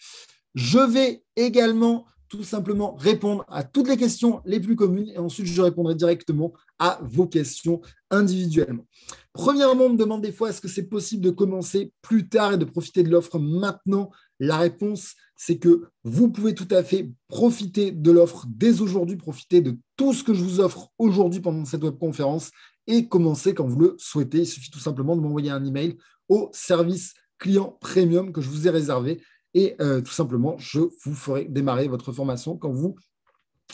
Je vais également tout simplement répondre à toutes les questions les plus communes et ensuite je répondrai directement à vos questions individuellement. Premièrement, on me demande des fois est-ce que c'est possible de commencer plus tard et de profiter de l'offre maintenant La réponse, c'est que vous pouvez tout à fait profiter de l'offre dès aujourd'hui, profiter de tout ce que je vous offre aujourd'hui pendant cette webconférence et commencer quand vous le souhaitez. Il suffit tout simplement de m'envoyer un email au service client premium que je vous ai réservé et euh, tout simplement, je vous ferai démarrer votre formation quand vous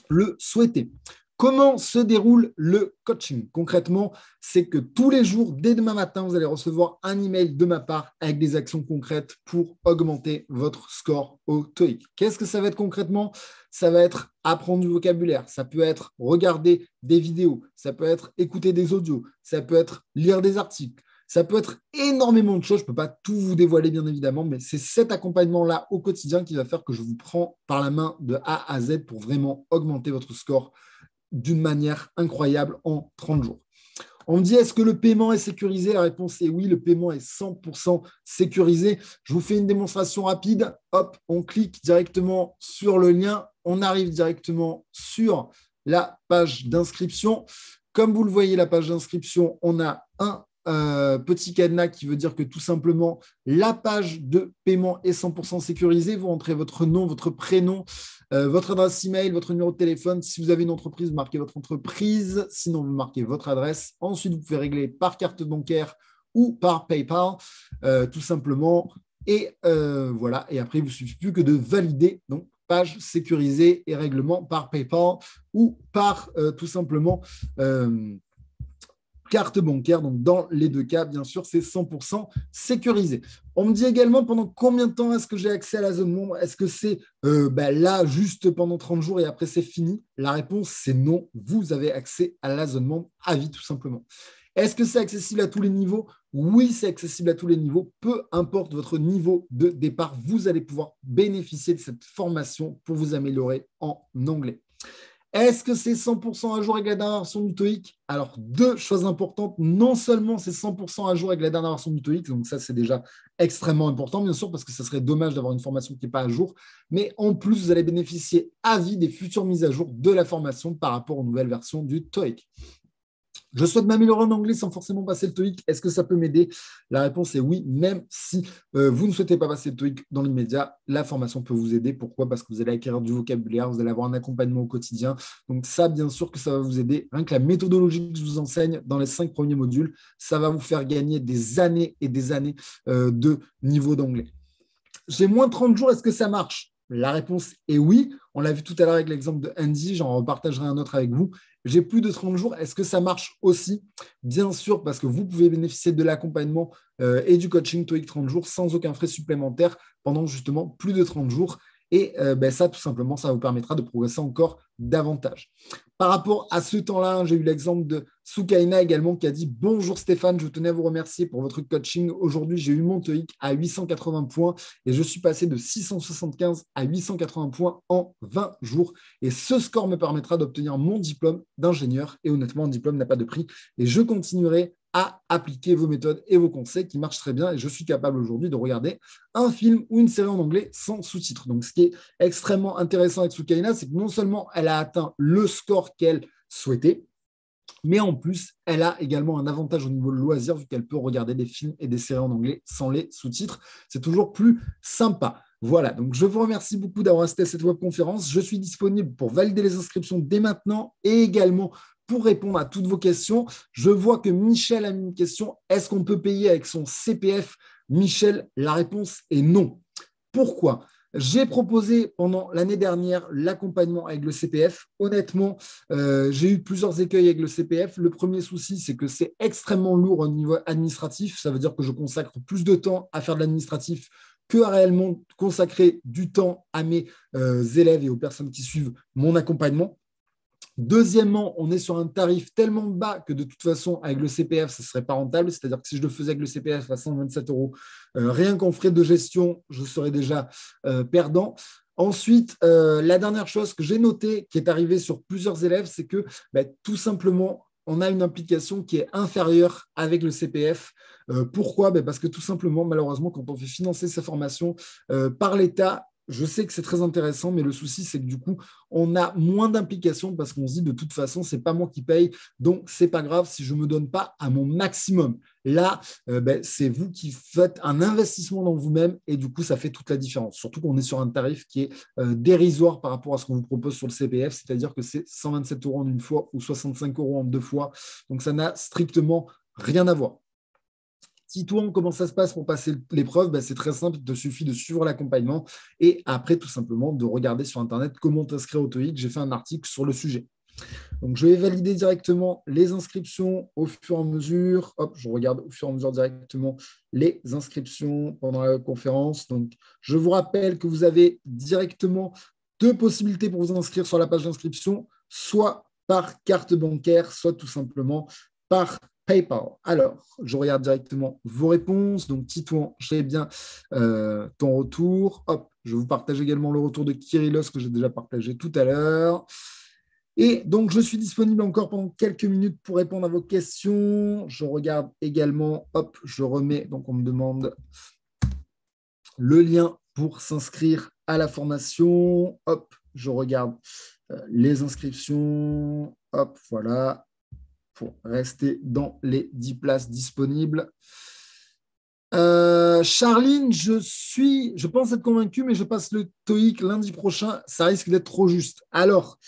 le souhaitez. Comment se déroule le coaching Concrètement, c'est que tous les jours, dès demain matin, vous allez recevoir un email de ma part avec des actions concrètes pour augmenter votre score au TOEIC. Qu'est-ce que ça va être concrètement Ça va être apprendre du vocabulaire, ça peut être regarder des vidéos, ça peut être écouter des audios, ça peut être lire des articles, ça peut être énormément de choses. Je ne peux pas tout vous dévoiler, bien évidemment, mais c'est cet accompagnement-là au quotidien qui va faire que je vous prends par la main de A à Z pour vraiment augmenter votre score d'une manière incroyable en 30 jours. On me dit, est-ce que le paiement est sécurisé La réponse est oui, le paiement est 100% sécurisé. Je vous fais une démonstration rapide. Hop, on clique directement sur le lien. On arrive directement sur la page d'inscription. Comme vous le voyez, la page d'inscription, on a un euh, petit cadenas qui veut dire que tout simplement la page de paiement est 100% sécurisée. Vous rentrez votre nom, votre prénom, euh, votre adresse email, votre numéro de téléphone. Si vous avez une entreprise, marquez votre entreprise. Sinon, vous marquez votre adresse. Ensuite, vous pouvez régler par carte bancaire ou par PayPal, euh, tout simplement. Et voilà. Et après, il vous suffit plus que de valider donc page sécurisée et règlement par PayPal ou par tout simplement carte bancaire. Donc, dans les deux cas, bien sûr, c'est 100% sécurisé. On me dit également pendant combien de temps est-ce que j'ai accès à la zone membre Est-ce que c'est euh, bah, là, juste pendant 30 jours et après c'est fini La réponse, c'est non. Vous avez accès à la zone membre à vie, tout simplement. Est-ce que c'est accessible à tous les niveaux Oui, c'est accessible à tous les niveaux. Peu importe votre niveau de départ, vous allez pouvoir bénéficier de cette formation pour vous améliorer en anglais. Est-ce que c'est 100% à jour avec la dernière version du TOEIC Alors, deux choses importantes. Non seulement c'est 100% à jour avec la dernière version du TOEIC, donc ça, c'est déjà extrêmement important, bien sûr, parce que ça serait dommage d'avoir une formation qui n'est pas à jour. Mais en plus, vous allez bénéficier à vie des futures mises à jour de la formation par rapport aux nouvelles versions du TOEIC. Je souhaite m'améliorer en anglais sans forcément passer le TOEIC. Est-ce que ça peut m'aider La réponse est oui, même si euh, vous ne souhaitez pas passer le TOEIC dans l'immédiat, la formation peut vous aider. Pourquoi Parce que vous allez acquérir du vocabulaire, vous allez avoir un accompagnement au quotidien. Donc ça, bien sûr que ça va vous aider. Rien que la méthodologie que je vous enseigne dans les cinq premiers modules, ça va vous faire gagner des années et des années euh, de niveau d'anglais. J'ai moins de 30 jours, est-ce que ça marche la réponse est oui. On l'a vu tout à l'heure avec l'exemple de Andy, j'en repartagerai un autre avec vous. J'ai plus de 30 jours. Est-ce que ça marche aussi Bien sûr, parce que vous pouvez bénéficier de l'accompagnement euh, et du coaching TOEIC 30 jours sans aucun frais supplémentaire pendant justement plus de 30 jours. Et euh, ben ça, tout simplement, ça vous permettra de progresser encore davantage. Par rapport à ce temps-là, hein, j'ai eu l'exemple de Soukaina également qui a dit Bonjour Stéphane, je tenais à vous remercier pour votre coaching. Aujourd'hui, j'ai eu mon TOIC à 880 points et je suis passé de 675 à 880 points en 20 jours. Et ce score me permettra d'obtenir mon diplôme d'ingénieur. Et honnêtement, un diplôme n'a pas de prix. Et je continuerai à appliquer vos méthodes et vos conseils qui marchent très bien. Et je suis capable aujourd'hui de regarder un film ou une série en anglais sans sous-titres. Donc, ce qui est extrêmement intéressant avec Soukaina, c'est que non seulement elle a atteint le score qu'elle souhaitait, mais en plus, elle a également un avantage au niveau de loisir vu qu'elle peut regarder des films et des séries en anglais sans les sous-titres. C'est toujours plus sympa. Voilà, donc je vous remercie beaucoup d'avoir assisté à cette webconférence. Je suis disponible pour valider les inscriptions dès maintenant et également pour répondre à toutes vos questions. Je vois que Michel a une question. Est-ce qu'on peut payer avec son CPF Michel, la réponse est non. Pourquoi j'ai proposé pendant l'année dernière l'accompagnement avec le CPF. Honnêtement, euh, j'ai eu plusieurs écueils avec le CPF. Le premier souci, c'est que c'est extrêmement lourd au niveau administratif. Ça veut dire que je consacre plus de temps à faire de l'administratif que à réellement consacrer du temps à mes euh, élèves et aux personnes qui suivent mon accompagnement. Deuxièmement, on est sur un tarif tellement bas que de toute façon, avec le CPF, ce ne serait pas rentable. C'est-à-dire que si je le faisais avec le CPF à 127 euros, euh, rien qu'en frais de gestion, je serais déjà euh, perdant. Ensuite, euh, la dernière chose que j'ai notée, qui est arrivée sur plusieurs élèves, c'est que bah, tout simplement, on a une implication qui est inférieure avec le CPF. pourquoi bah, Parce que tout simplement, malheureusement, quand on fait financer sa formation par l'État, je sais que c'est très intéressant, mais le souci, c'est que du coup, on a moins d'implications parce qu'on se dit de toute façon, c'est pas moi qui paye, donc c'est pas grave si je ne me donne pas à mon maximum. Là, euh, ben, c'est vous qui faites un investissement dans vous-même et du coup, ça fait toute la différence. Surtout qu'on est sur un tarif qui est euh, dérisoire par rapport à ce qu'on vous propose sur le CPF, c'est-à-dire que c'est 127 euros en une fois ou 65 euros en deux fois. Donc, ça n'a strictement rien à voir. Titouan, comment ça se passe pour passer l'épreuve ben, C'est très simple, il te suffit de suivre l'accompagnement et après, tout simplement, de regarder sur Internet comment t'inscrire au TOEIC. J'ai fait un article sur le sujet. Donc, je vais valider directement les inscriptions au fur et à mesure. Hop, je regarde au fur et à mesure directement les inscriptions pendant la conférence. Donc, je vous rappelle que vous avez directement deux possibilités pour vous inscrire sur la page d'inscription, soit par carte bancaire, soit tout simplement par PayPal. Alors, je regarde directement vos réponses. Donc, Tito, j'ai bien euh, ton retour. Hop, je vous partage également le retour de Kirillos que j'ai déjà partagé tout à l'heure. Et donc, je suis disponible encore pendant quelques minutes pour répondre à vos questions. Je regarde également, hop, je remets, donc on me demande le lien pour s'inscrire à la formation. Hop, je regarde euh, les inscriptions. Hop, voilà pour rester dans les 10 places disponibles. Euh, Charline, je suis, je pense être convaincu, mais je passe le TOIC lundi prochain. Ça risque d'être trop juste. Alors,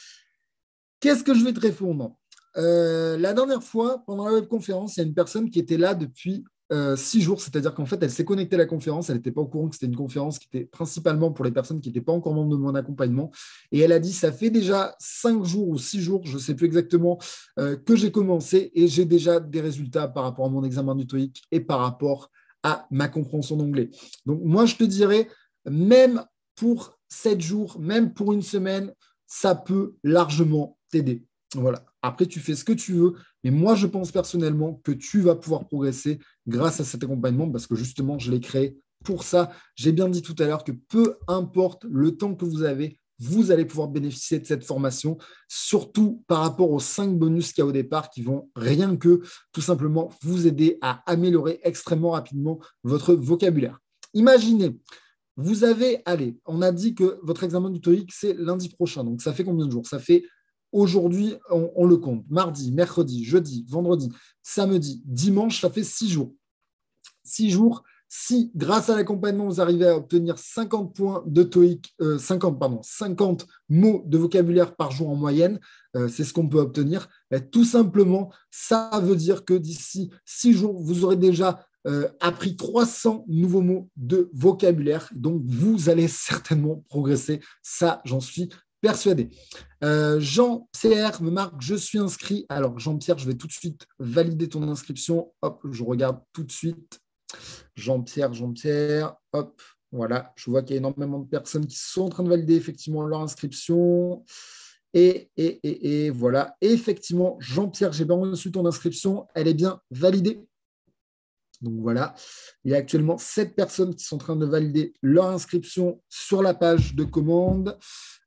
qu'est-ce que je vais te répondre euh, La dernière fois, pendant la webconférence, il y a une personne qui était là depuis euh, six jours, c'est-à-dire qu'en fait, elle s'est connectée à la conférence, elle n'était pas au courant que c'était une conférence qui était principalement pour les personnes qui n'étaient pas encore membres de mon accompagnement, et elle a dit, ça fait déjà cinq jours ou six jours, je ne sais plus exactement, euh, que j'ai commencé, et j'ai déjà des résultats par rapport à mon examen du TOEIC et par rapport à ma compréhension d'anglais. Donc moi, je te dirais, même pour sept jours, même pour une semaine, ça peut largement t'aider. Voilà. Après, tu fais ce que tu veux. Et moi, je pense personnellement que tu vas pouvoir progresser grâce à cet accompagnement parce que justement, je l'ai créé pour ça. J'ai bien dit tout à l'heure que peu importe le temps que vous avez, vous allez pouvoir bénéficier de cette formation, surtout par rapport aux cinq bonus qu'il y a au départ qui vont rien que tout simplement vous aider à améliorer extrêmement rapidement votre vocabulaire. Imaginez, vous avez, allez, on a dit que votre examen du TOEIC, c'est lundi prochain, donc ça fait combien de jours Ça fait Aujourd'hui, on, le compte. Mardi, mercredi, jeudi, vendredi, samedi, dimanche, ça fait six jours. Six jours. Si, grâce à l'accompagnement, vous arrivez à obtenir 50 points de 50, euh, pardon, 50 mots de vocabulaire par jour en moyenne, euh, c'est ce qu'on peut obtenir, tout simplement, ça veut dire que d'ici six jours, vous aurez déjà euh, appris 300 nouveaux mots de vocabulaire. Donc, vous allez certainement progresser. Ça, j'en suis persuadé. Euh, Jean CR me marque je suis inscrit. Alors Jean-Pierre, je vais tout de suite valider ton inscription. Hop, je regarde tout de suite. Jean-Pierre, Jean-Pierre, hop, voilà. Je vois qu'il y a énormément de personnes qui sont en train de valider effectivement leur inscription. Et, et, et, et voilà, effectivement, Jean-Pierre, j'ai bien reçu ton inscription, elle est bien validée. Donc voilà, il y a actuellement sept personnes qui sont en train de valider leur inscription sur la page de commande.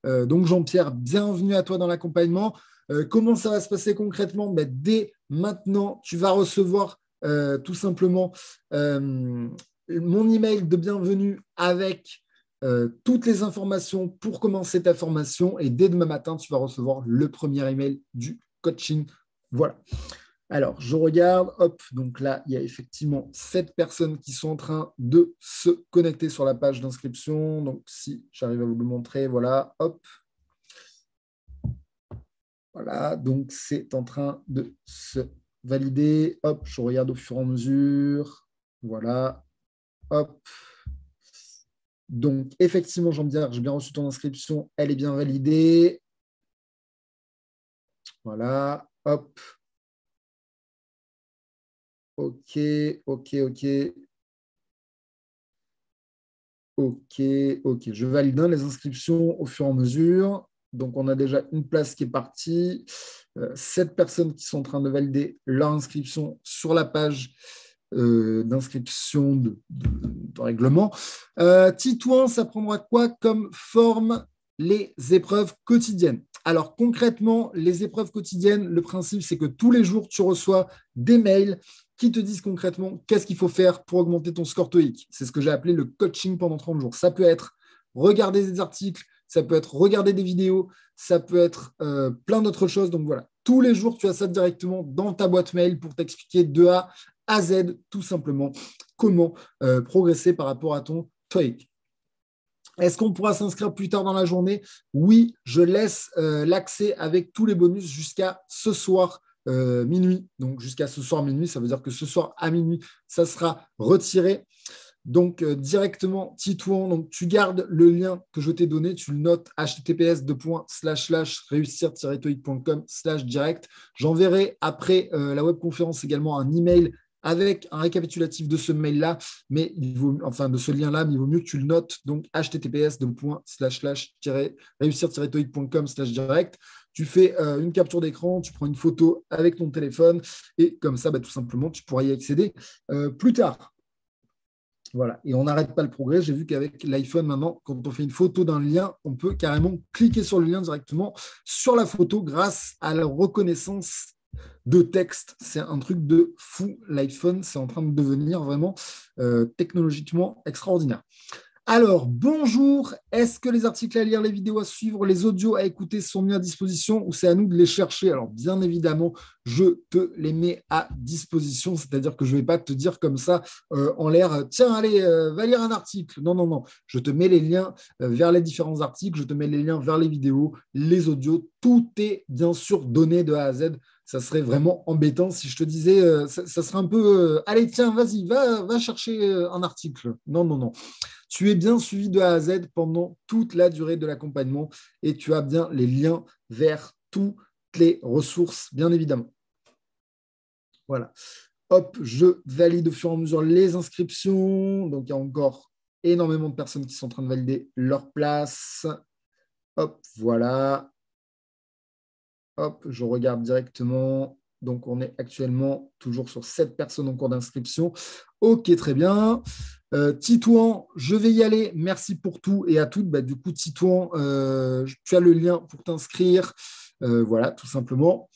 Euh, donc Jean-Pierre, bienvenue à toi dans l'accompagnement. Euh, comment ça va se passer concrètement ben, Dès maintenant, tu vas recevoir euh, tout simplement mon email de bienvenue avec toutes les informations pour commencer ta formation. Et dès demain matin, tu vas recevoir le premier email du coaching. Voilà. Alors, je regarde, hop, donc là, il y a effectivement sept personnes qui sont en train de se connecter sur la page d'inscription. Donc, si j'arrive à vous le montrer, voilà, hop. Voilà, donc c'est en train de se valider. Hop, je regarde au fur et à mesure. Voilà, hop. Donc, effectivement, j'ai bien reçu ton inscription. Elle est bien validée. Voilà, hop. Ok, ok, ok. Ok, ok. Je valide hein, les inscriptions au fur et à mesure. Donc, on a déjà une place qui est partie. Euh, sept personnes qui sont en train de valider leur inscription sur la page euh, d'inscription de, règlement. Euh, ça prendra quoi comme forme les épreuves quotidiennes Alors concrètement, les épreuves quotidiennes, le principe c'est que tous les jours, tu reçois des mails qui te disent concrètement qu'est-ce qu'il faut faire pour augmenter ton score TOEIC. C'est ce que j'ai appelé le coaching pendant 30 jours. Ça peut être regarder des articles, ça peut être regarder des vidéos, ça peut être euh, plein d'autres choses. Donc voilà, tous les jours, tu as ça directement dans ta boîte mail pour t'expliquer de A à Z, tout simplement, comment euh, progresser par rapport à ton TOEIC. Est-ce qu'on pourra s'inscrire plus tard dans la journée Oui, je laisse euh, l'accès avec tous les bonus jusqu'à ce soir euh, minuit. Donc jusqu'à ce soir minuit, ça veut dire que ce soir à minuit, ça sera retiré. Donc euh, directement, Titouan, donc tu gardes le lien que je t'ai donné, tu le notes https réussir slash direct. J'enverrai après euh, la webconférence également un email avec un récapitulatif de ce mail-là, mais il vaut, enfin de ce lien-là, mais il vaut mieux que tu le notes, donc https réussir slash direct tu fais euh, une capture d'écran, tu prends une photo avec ton téléphone, et comme ça, bah, tout simplement, tu pourras y accéder euh, plus tard. Voilà, et on n'arrête pas le progrès. J'ai vu qu'avec l'iPhone maintenant, quand on fait une photo d'un lien, on peut carrément cliquer sur le lien directement sur la photo grâce à la reconnaissance de texte. C'est un truc de fou. L'iPhone, c'est en train de devenir vraiment euh, technologiquement extraordinaire. Alors, bonjour. Est-ce que les articles à lire, les vidéos à suivre, les audios à écouter sont mis à disposition ou c'est à nous de les chercher Alors, bien évidemment, je te les mets à disposition, c'est-à-dire que je ne vais pas te dire comme ça euh, en l'air, euh, tiens, allez, euh, va lire un article. Non, non, non. Je te mets les liens vers les différents articles, je te mets les liens vers les vidéos, les audios, tout est bien sûr donné de A à Z. Ça serait vraiment embêtant si je te disais, euh, ça, serait un peu, euh, allez, tiens, vas-y, va, va chercher euh, un article. Non, non, non. Tu es bien suivi de A à Z pendant toute la durée de l'accompagnement et tu as bien les liens vers toutes les ressources, bien évidemment. Voilà. Hop, je valide au fur et à mesure les inscriptions. Donc, il y a encore énormément de personnes qui sont en train de valider leur place. Hop, voilà. Hop, je regarde directement. Donc, on est actuellement toujours sur 7 personnes en cours d'inscription. Ok, très bien. Euh, Titouan, je vais y aller. Merci pour tout et à toutes. Bah, du coup, Titouan, euh, tu as le lien pour t'inscrire. Euh, voilà, tout simplement.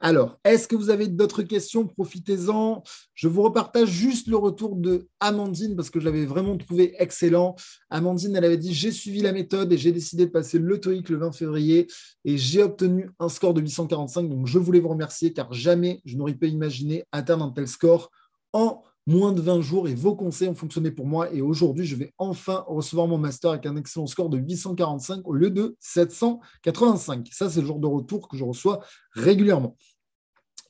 Alors, est-ce que vous avez d'autres questions Profitez-en. Je vous repartage juste le retour de Amandine parce que je l'avais vraiment trouvé excellent. Amandine, elle avait dit J'ai suivi la méthode et j'ai décidé de passer le TOIC le 20 février et j'ai obtenu un score de 845. Donc, je voulais vous remercier car jamais je n'aurais pu imaginer atteindre un tel score en moins de 20 jours et vos conseils ont fonctionné pour moi. Et aujourd'hui, je vais enfin recevoir mon master avec un excellent score de 845 au lieu de 785. Ça, c'est le genre de retour que je reçois régulièrement.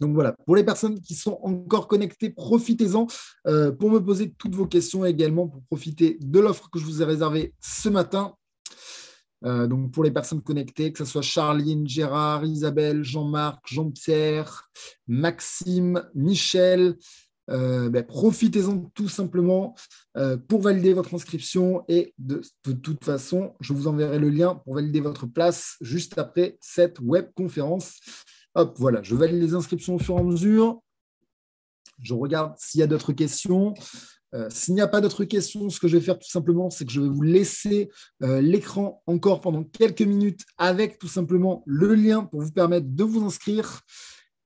Donc voilà, pour les personnes qui sont encore connectées, profitez-en euh, pour me poser toutes vos questions et également pour profiter de l'offre que je vous ai réservée ce matin. Euh, donc pour les personnes connectées, que ce soit Charline, Gérard, Isabelle, Jean-Marc, Jean-Pierre, Maxime, Michel, euh, ben, profitez-en tout simplement euh, pour valider votre inscription et de, toute façon, je vous enverrai le lien pour valider votre place juste après cette web conférence. voilà, je valide les inscriptions au fur et à mesure. Je regarde s'il y a d'autres questions. Euh, s'il n'y a pas d'autres questions, ce que je vais faire tout simplement, c'est que je vais vous laisser l'écran encore pendant quelques minutes avec tout simplement le lien pour vous permettre de vous inscrire.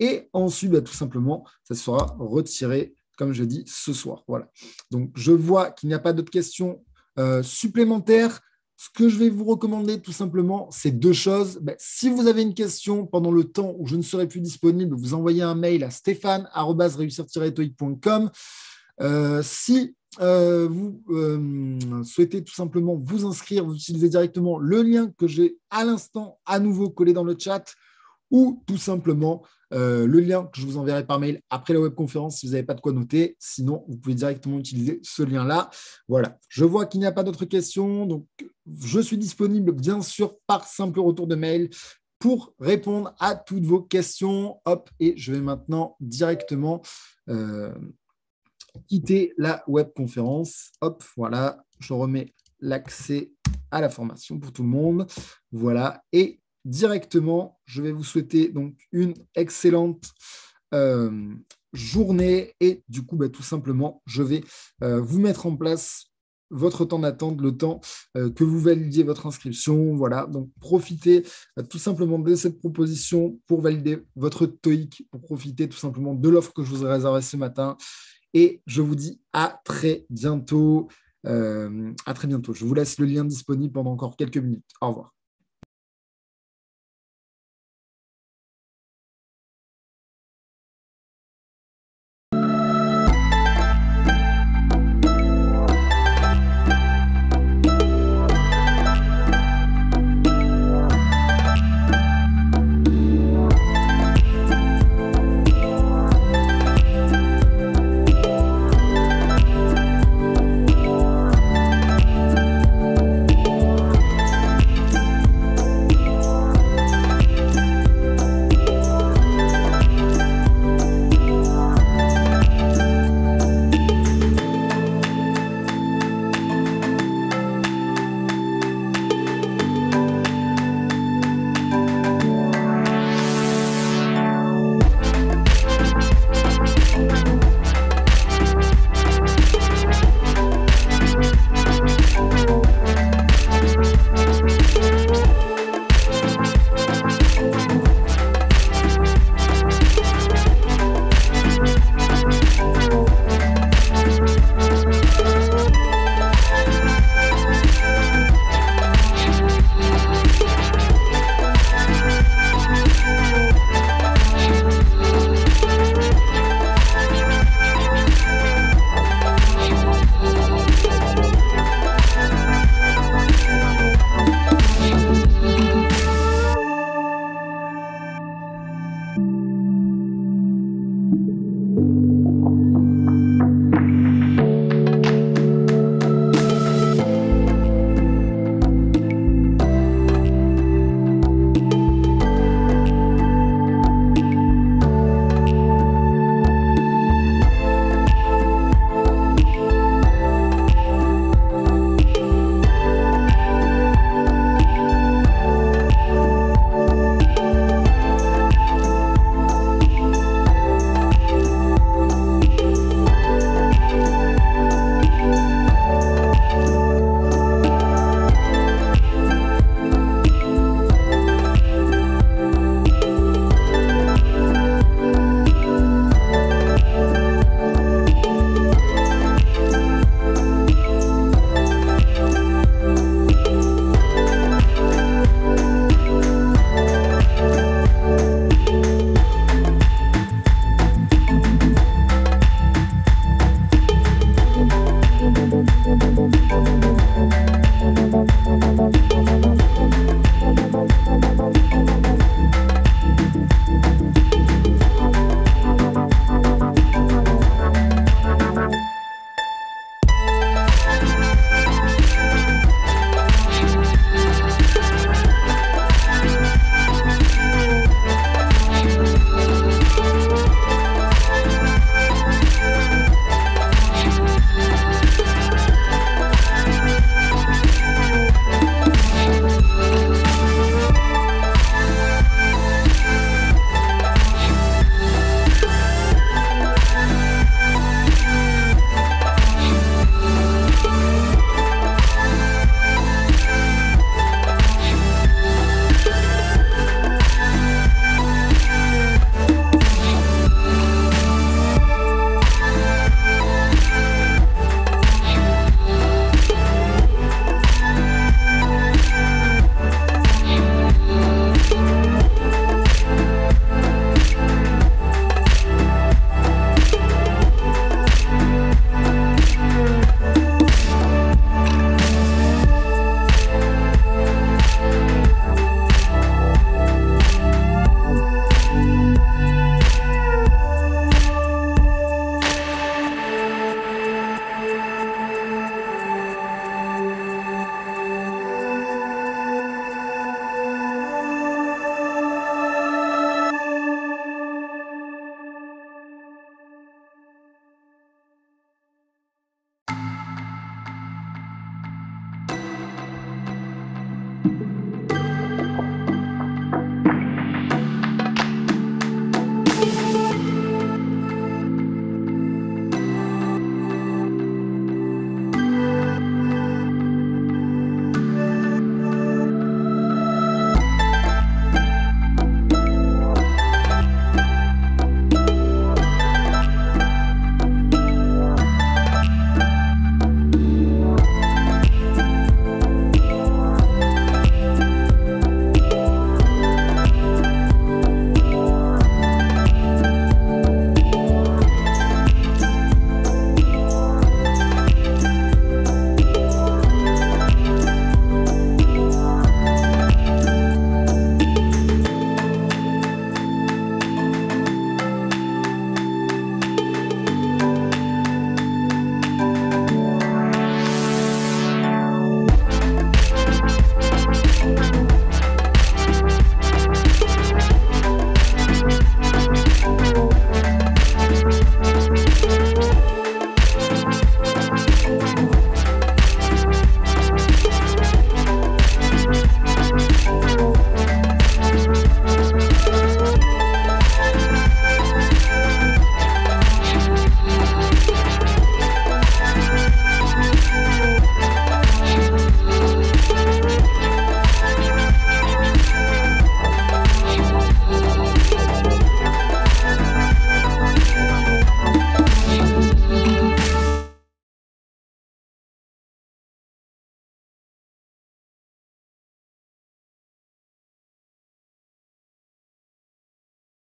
Et ensuite, bah, tout simplement, ça sera retiré, comme je dis, ce soir. Voilà. Donc, je vois qu'il n'y a pas d'autres questions euh, supplémentaires. Ce que je vais vous recommander, tout simplement, c'est deux choses. Bah, si vous avez une question pendant le temps où je ne serai plus disponible, vous envoyez un mail à stéphaneréussir euh, si euh, vous souhaitez tout simplement vous inscrire, vous utilisez directement le lien que j'ai à l'instant à nouveau collé dans le chat ou tout simplement euh, le lien que je vous enverrai par mail après la webconférence si vous n'avez pas de quoi noter. Sinon, vous pouvez directement utiliser ce lien-là. Voilà. Je vois qu'il n'y a pas d'autres questions. Donc, je suis disponible, bien sûr, par simple retour de mail pour répondre à toutes vos questions. Hop, et je vais maintenant directement euh, quitter la webconférence. Hop, voilà, je remets l'accès à la formation pour tout le monde. Voilà, et directement. Je vais vous souhaiter donc une excellente euh, journée et du coup, bah, tout simplement, je vais euh, vous mettre en place votre temps d'attente, le temps euh, que vous validiez votre inscription. Voilà, donc profitez tout simplement de cette proposition pour valider votre TOIC, pour profiter tout simplement de l'offre que je vous ai réservée ce matin. Et je vous dis à très bientôt. à très bientôt. Je vous laisse le lien disponible pendant encore quelques minutes. Au revoir.